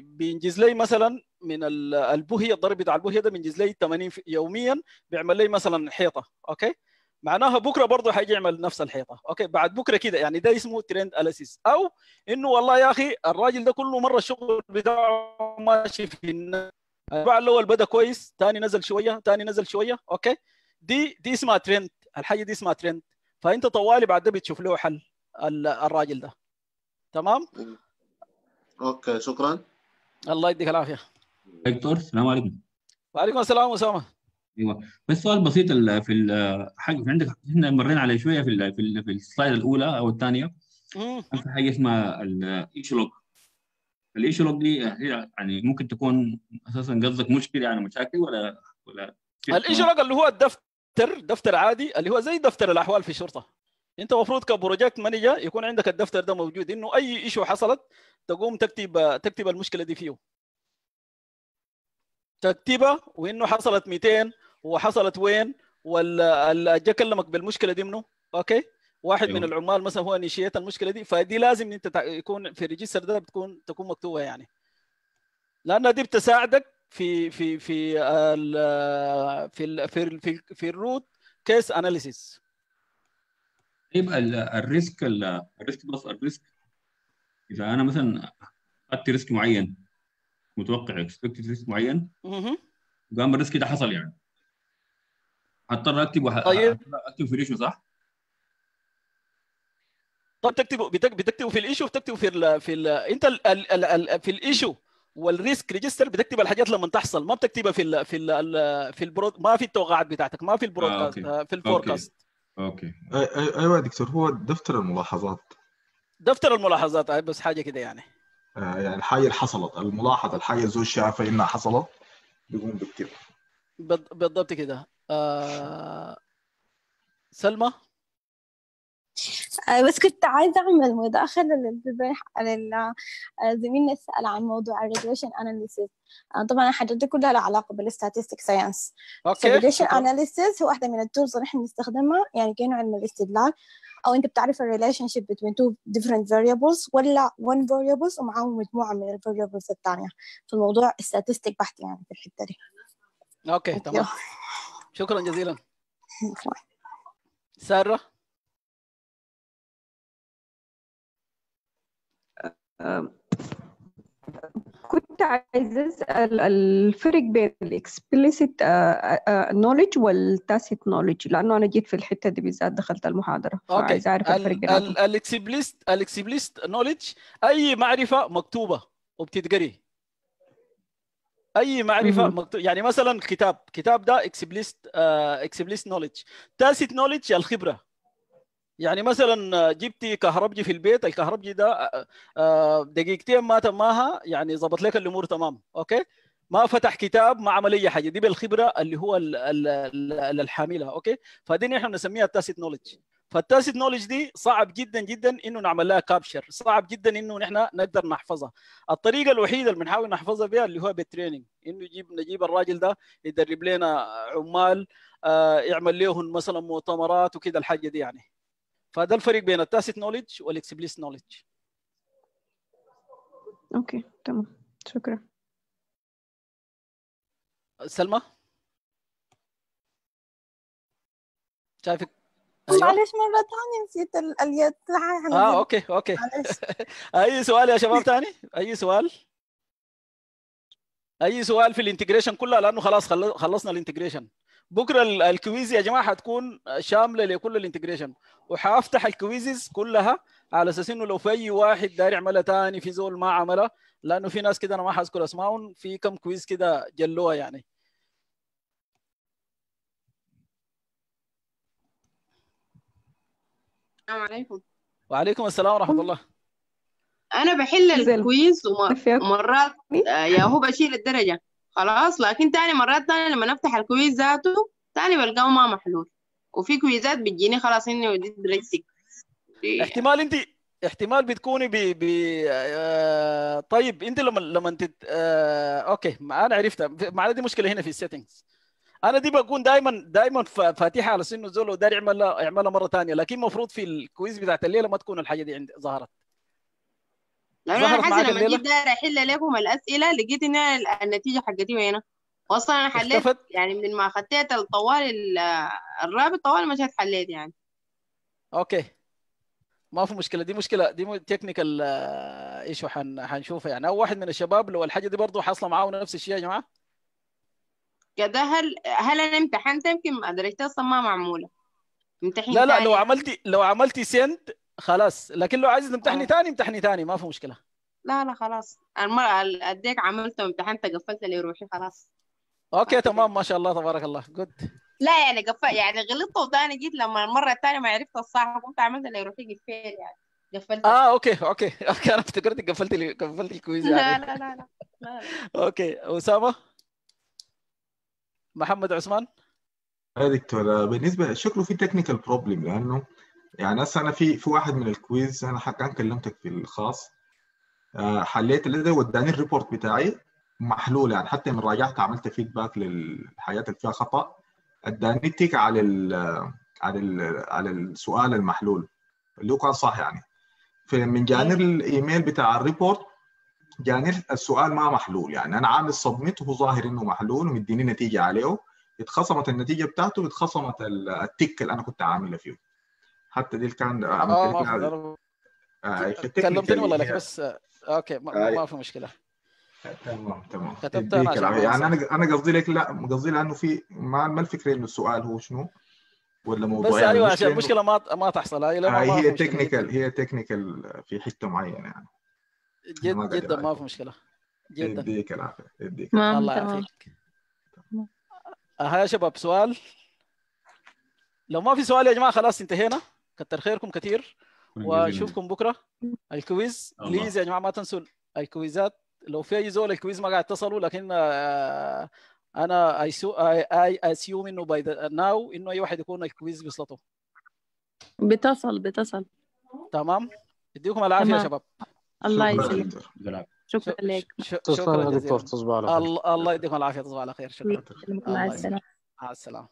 بينجز لي مثلا من البوهيه الضرب بتاع البوهيه ده بينجز لي 80 يوميا بيعمل لي مثلا حيطه اوكي معناها بكره برضه حيجي يعمل نفس الحيطه اوكي بعد بكره كده يعني ده اسمه ترند اليسيس او انه والله يا اخي الراجل ده كله مره الشغل بتاعه ماشي في الناس الربع آه. الاول بدا كويس ثاني نزل شويه ثاني نزل شويه اوكي دي دي اسمها ترند الحاجه دي اسمها ترند فانت طوالي بعد ده بتشوف له حل الراجل ده تمام اوكي شكرا الله يديك العافيه دكتور السلام عليكم وعليكم السلام اسامه ايوه بس سؤال بسيط في حاجه في عندك احنا مرينا عليه شويه في الـ في, الـ في السلايد الاولى او الثانيه في حاجه اسمها الايشلوك فالايشو لوج دي هي يعني ممكن تكون اساسا قصدك مشكله يعني مشاكل ولا ولا الايشو لوج اللي هو الدفتر دفتر عادي اللي هو زي دفتر الاحوال في الشرطه انت المفروض كبروجكت مانجر يكون عندك الدفتر ده موجود انه اي ايشو حصلت تقوم تكتب تكتب المشكله دي فيه تكتبها وانه حصلت 200 وحصلت وين ولا جا كلمك بالمشكله دي منه اوكي واحد أيوه. من العمال مثلا هو نشيت المشكله دي فدي لازم انت يكون في الريجستر ده بتكون تكون مكتوبه يعني لان دي بتساعدك في في في في الـ في الـ في, الـ في الروت كيس اناليسيس طيب الريسك الريسك بلس الريسك اذا انا مثلا اخذت ريسك معين متوقع اكسبكتد ريسك معين قام الريسك ده حصل يعني هضطر اكتب طيب. اكتب في صح؟ طب تكتبوا بتكتبوا في الايشو بتكتبوا في الـ في الـ انت الـ الـ الـ في الايشو والريسك ريجستر بتكتب الحاجات لما تحصل ما بتكتبها في الـ في الـ في البرود ما في التوقعات بتاعتك ما في آه، البرودكاست آه، أوكي. في الفوركاست اوكي, أوكي. ايوه دكتور هو دفتر الملاحظات دفتر الملاحظات آه، بس حاجه كده يعني آه يعني الحاجه اللي حصلت الملاحظه الحاجه الزول شافها انها حصلت بيقوم بيكتبها بالضبط كده آه سلمى آه، بس كنت عايزة أعمل مداخلة للزبيح آه، زميلنا سأل عن موضوع الريجريشن analysis آه، طبعا حددت كلها لها علاقة بالستاتستيك ساينس اوكي الريجريشن analysis هو واحدة من التولز اللي احنا بنستخدمها يعني كأنه علم الاستدلال أو أنت بتعرف الريليشن شيب بين تو ديفرنت variables ولا one variables ومعاهم مجموعة من الفاريبلز الثانية في الموضوع statistics بحت يعني في الحتة دي اوكي تمام شكرا جزيلا سارة كنت عايزة أسأل الفرق بين الإكسبليسيت نولج والتاسيت نولج لأنه أنا جيت في الحتة دي بالذات دخلت المحاضرة عايز أعرف الفرق بينهم الإكسبليست الإكسبليست نولج أي معرفة مكتوبة وبتتقري اي معرفه مكتوب يعني مثلا كتاب كتاب ده اكسبليست اكسبليست نولج تاسيت نولج الخبره يعني مثلا آه، جبتي كهربجي في البيت الكهربجي ده آه، آه، دقيقتين ما تماها يعني ظبط لك الامور تمام اوكي ما فتح كتاب ما عمل اي حاجه دي بالخبره اللي هو الحاملها اوكي فدي نحن بنسميها التاسيت نولج فالتاسيت نولج دي صعب جدا جدا انه نعمل لها كابشر صعب جدا انه نحن نقدر نحفظها الطريقه الوحيده اللي بنحاول نحفظها بها اللي هو بالتريننج انه يجيب نجيب الراجل ده يدرب لنا عمال يعمل لهم مثلا مؤتمرات وكذا الحاجه دي يعني فده الفرق بين التاسيت نوليدج والاكسبليس نوليدج اوكي تمام شكرا سلمى شايفك أيوه. معلش مرة ثانية نسيت اليد اه اوكي اوكي اي سؤال يا شباب ثاني اي سؤال اي سؤال في الانتجريشن كلها لانه خلاص خلصنا الانتجريشن بكره الكويز يا جماعه حتكون شامله لكل الانتجريشن وحافتح الكويزز كلها على اساس انه لو في اي واحد داري يعملها ثاني في زول ما عملها لانه في ناس كده انا ما حذكر اسمائهم في كم كويز كده جلوها يعني السلام عليكم وعليكم السلام ورحمه الله انا بحل الكويز ومرات آه، يا هو بشيل الدرجه خلاص لكن تاني مرات تاني لما نفتح الكويز ذاته تاني بلقاه ما محلول وفي كويزات بتجيني خلاص اني وديت جريد احتمال انت احتمال بتكوني ب ب آه... طيب انت لما لما انت آه... اوكي انا عرفتها معنا دي مشكله هنا في السيتنجز انا دي بكون دائما دائما فاتحها على سنه زول وداري اعملها يعملها يعملها مره ثانيه لكن المفروض في الكويز بتاعت الليله ما تكون الحاجه دي عندي ظهرت لو أنا حاسة لما جيت داير أحل لكم الأسئلة لقيت إن النتيجة حقتي هنا وأصلا أنا حليت اختفت. يعني من ما خطيت طوال الرابط طوال ما جيت حليت يعني أوكي ما في مشكله دي مشكله دي تكنيكال ايشو آه، حنشوفها يعني او واحد من الشباب لو الحاجه دي برضه حاصله معاه نفس الشيء يا جماعه كده هل هل انا امتحنت يمكن ما درجتي اصلا ما معموله امتحنت لا لا لو يعني. عملتي لو عملتي سنت خلاص لكن لو عايز تمتحني ثاني آه. امتحني ثاني ما في مشكله لا لا خلاص انا اديك عملت انت قفلت لي روحي خلاص اوكي تمام ما شاء الله تبارك الله جود لا يعني قفلت يعني غلطت وثاني جيت لما المرة الثانية ما عرفت الصح قمت عملت لي روحي قفيل يعني قفلت اه اوكي اوكي اوكي انا افتكرتك قفلت لي قفلت الكويز يعني. لا لا لا لا, لا. اوكي اسامه محمد عثمان هذا دكتور بالنسبه شكله في تكنيكال بروبلم لانه يعني هسه انا في في واحد من الكويز انا كان كلمتك في الخاص آه، حليت اللي ده وداني الريبورت بتاعي محلول يعني حتى من راجعت عملت فيدباك للحاجات اللي فيها خطا اداني تيك على الـ على الـ على السؤال المحلول اللي هو كان صح يعني فمن جاني إيه. الايميل بتاع الريبورت جاني السؤال ما محلول يعني انا عامل سبميت وهو ظاهر انه محلول ومديني نتيجه عليه اتخصمت النتيجه بتاعته اتخصمت التيك اللي انا كنت عامله فيه حتى دي كان عملت لك كلمتني والله لك بس آه، اوكي ما, طيب. ما في مشكله تمام تمام كتبت يعني انا انا قصدي لك لا قصدي لانه في ما ما الفكره انه السؤال هو شنو ولا موضوع بس يعني ايوه عشان المشكله ما ما تحصل آه، هي آه هي تكنيكال هي تكنيكال في حته معينه يعني جد جدا ما في مشكله جدا يديك العافيه يديك الله يعافيك آه، ها يا شباب سؤال لو ما في سؤال يا جماعه خلاص انتهينا كتر خيركم كثير واشوفكم بكره الكويز بليز يا جماعه ما تنسوا الكويزات لو في اي زول الكويز ما قاعد اتصلوا لكن آه، انا اي سو اي اسيوم انه باي ناو انه اي واحد يكون الكويز بيصلته بتصل بتصل تمام يديكم العافيه يا شباب الله يسلمك شكرا لك شكرا دكتور تصبح على خير الله يديكم العافيه تصبح على خير شكرا مع السلامه مع السلامه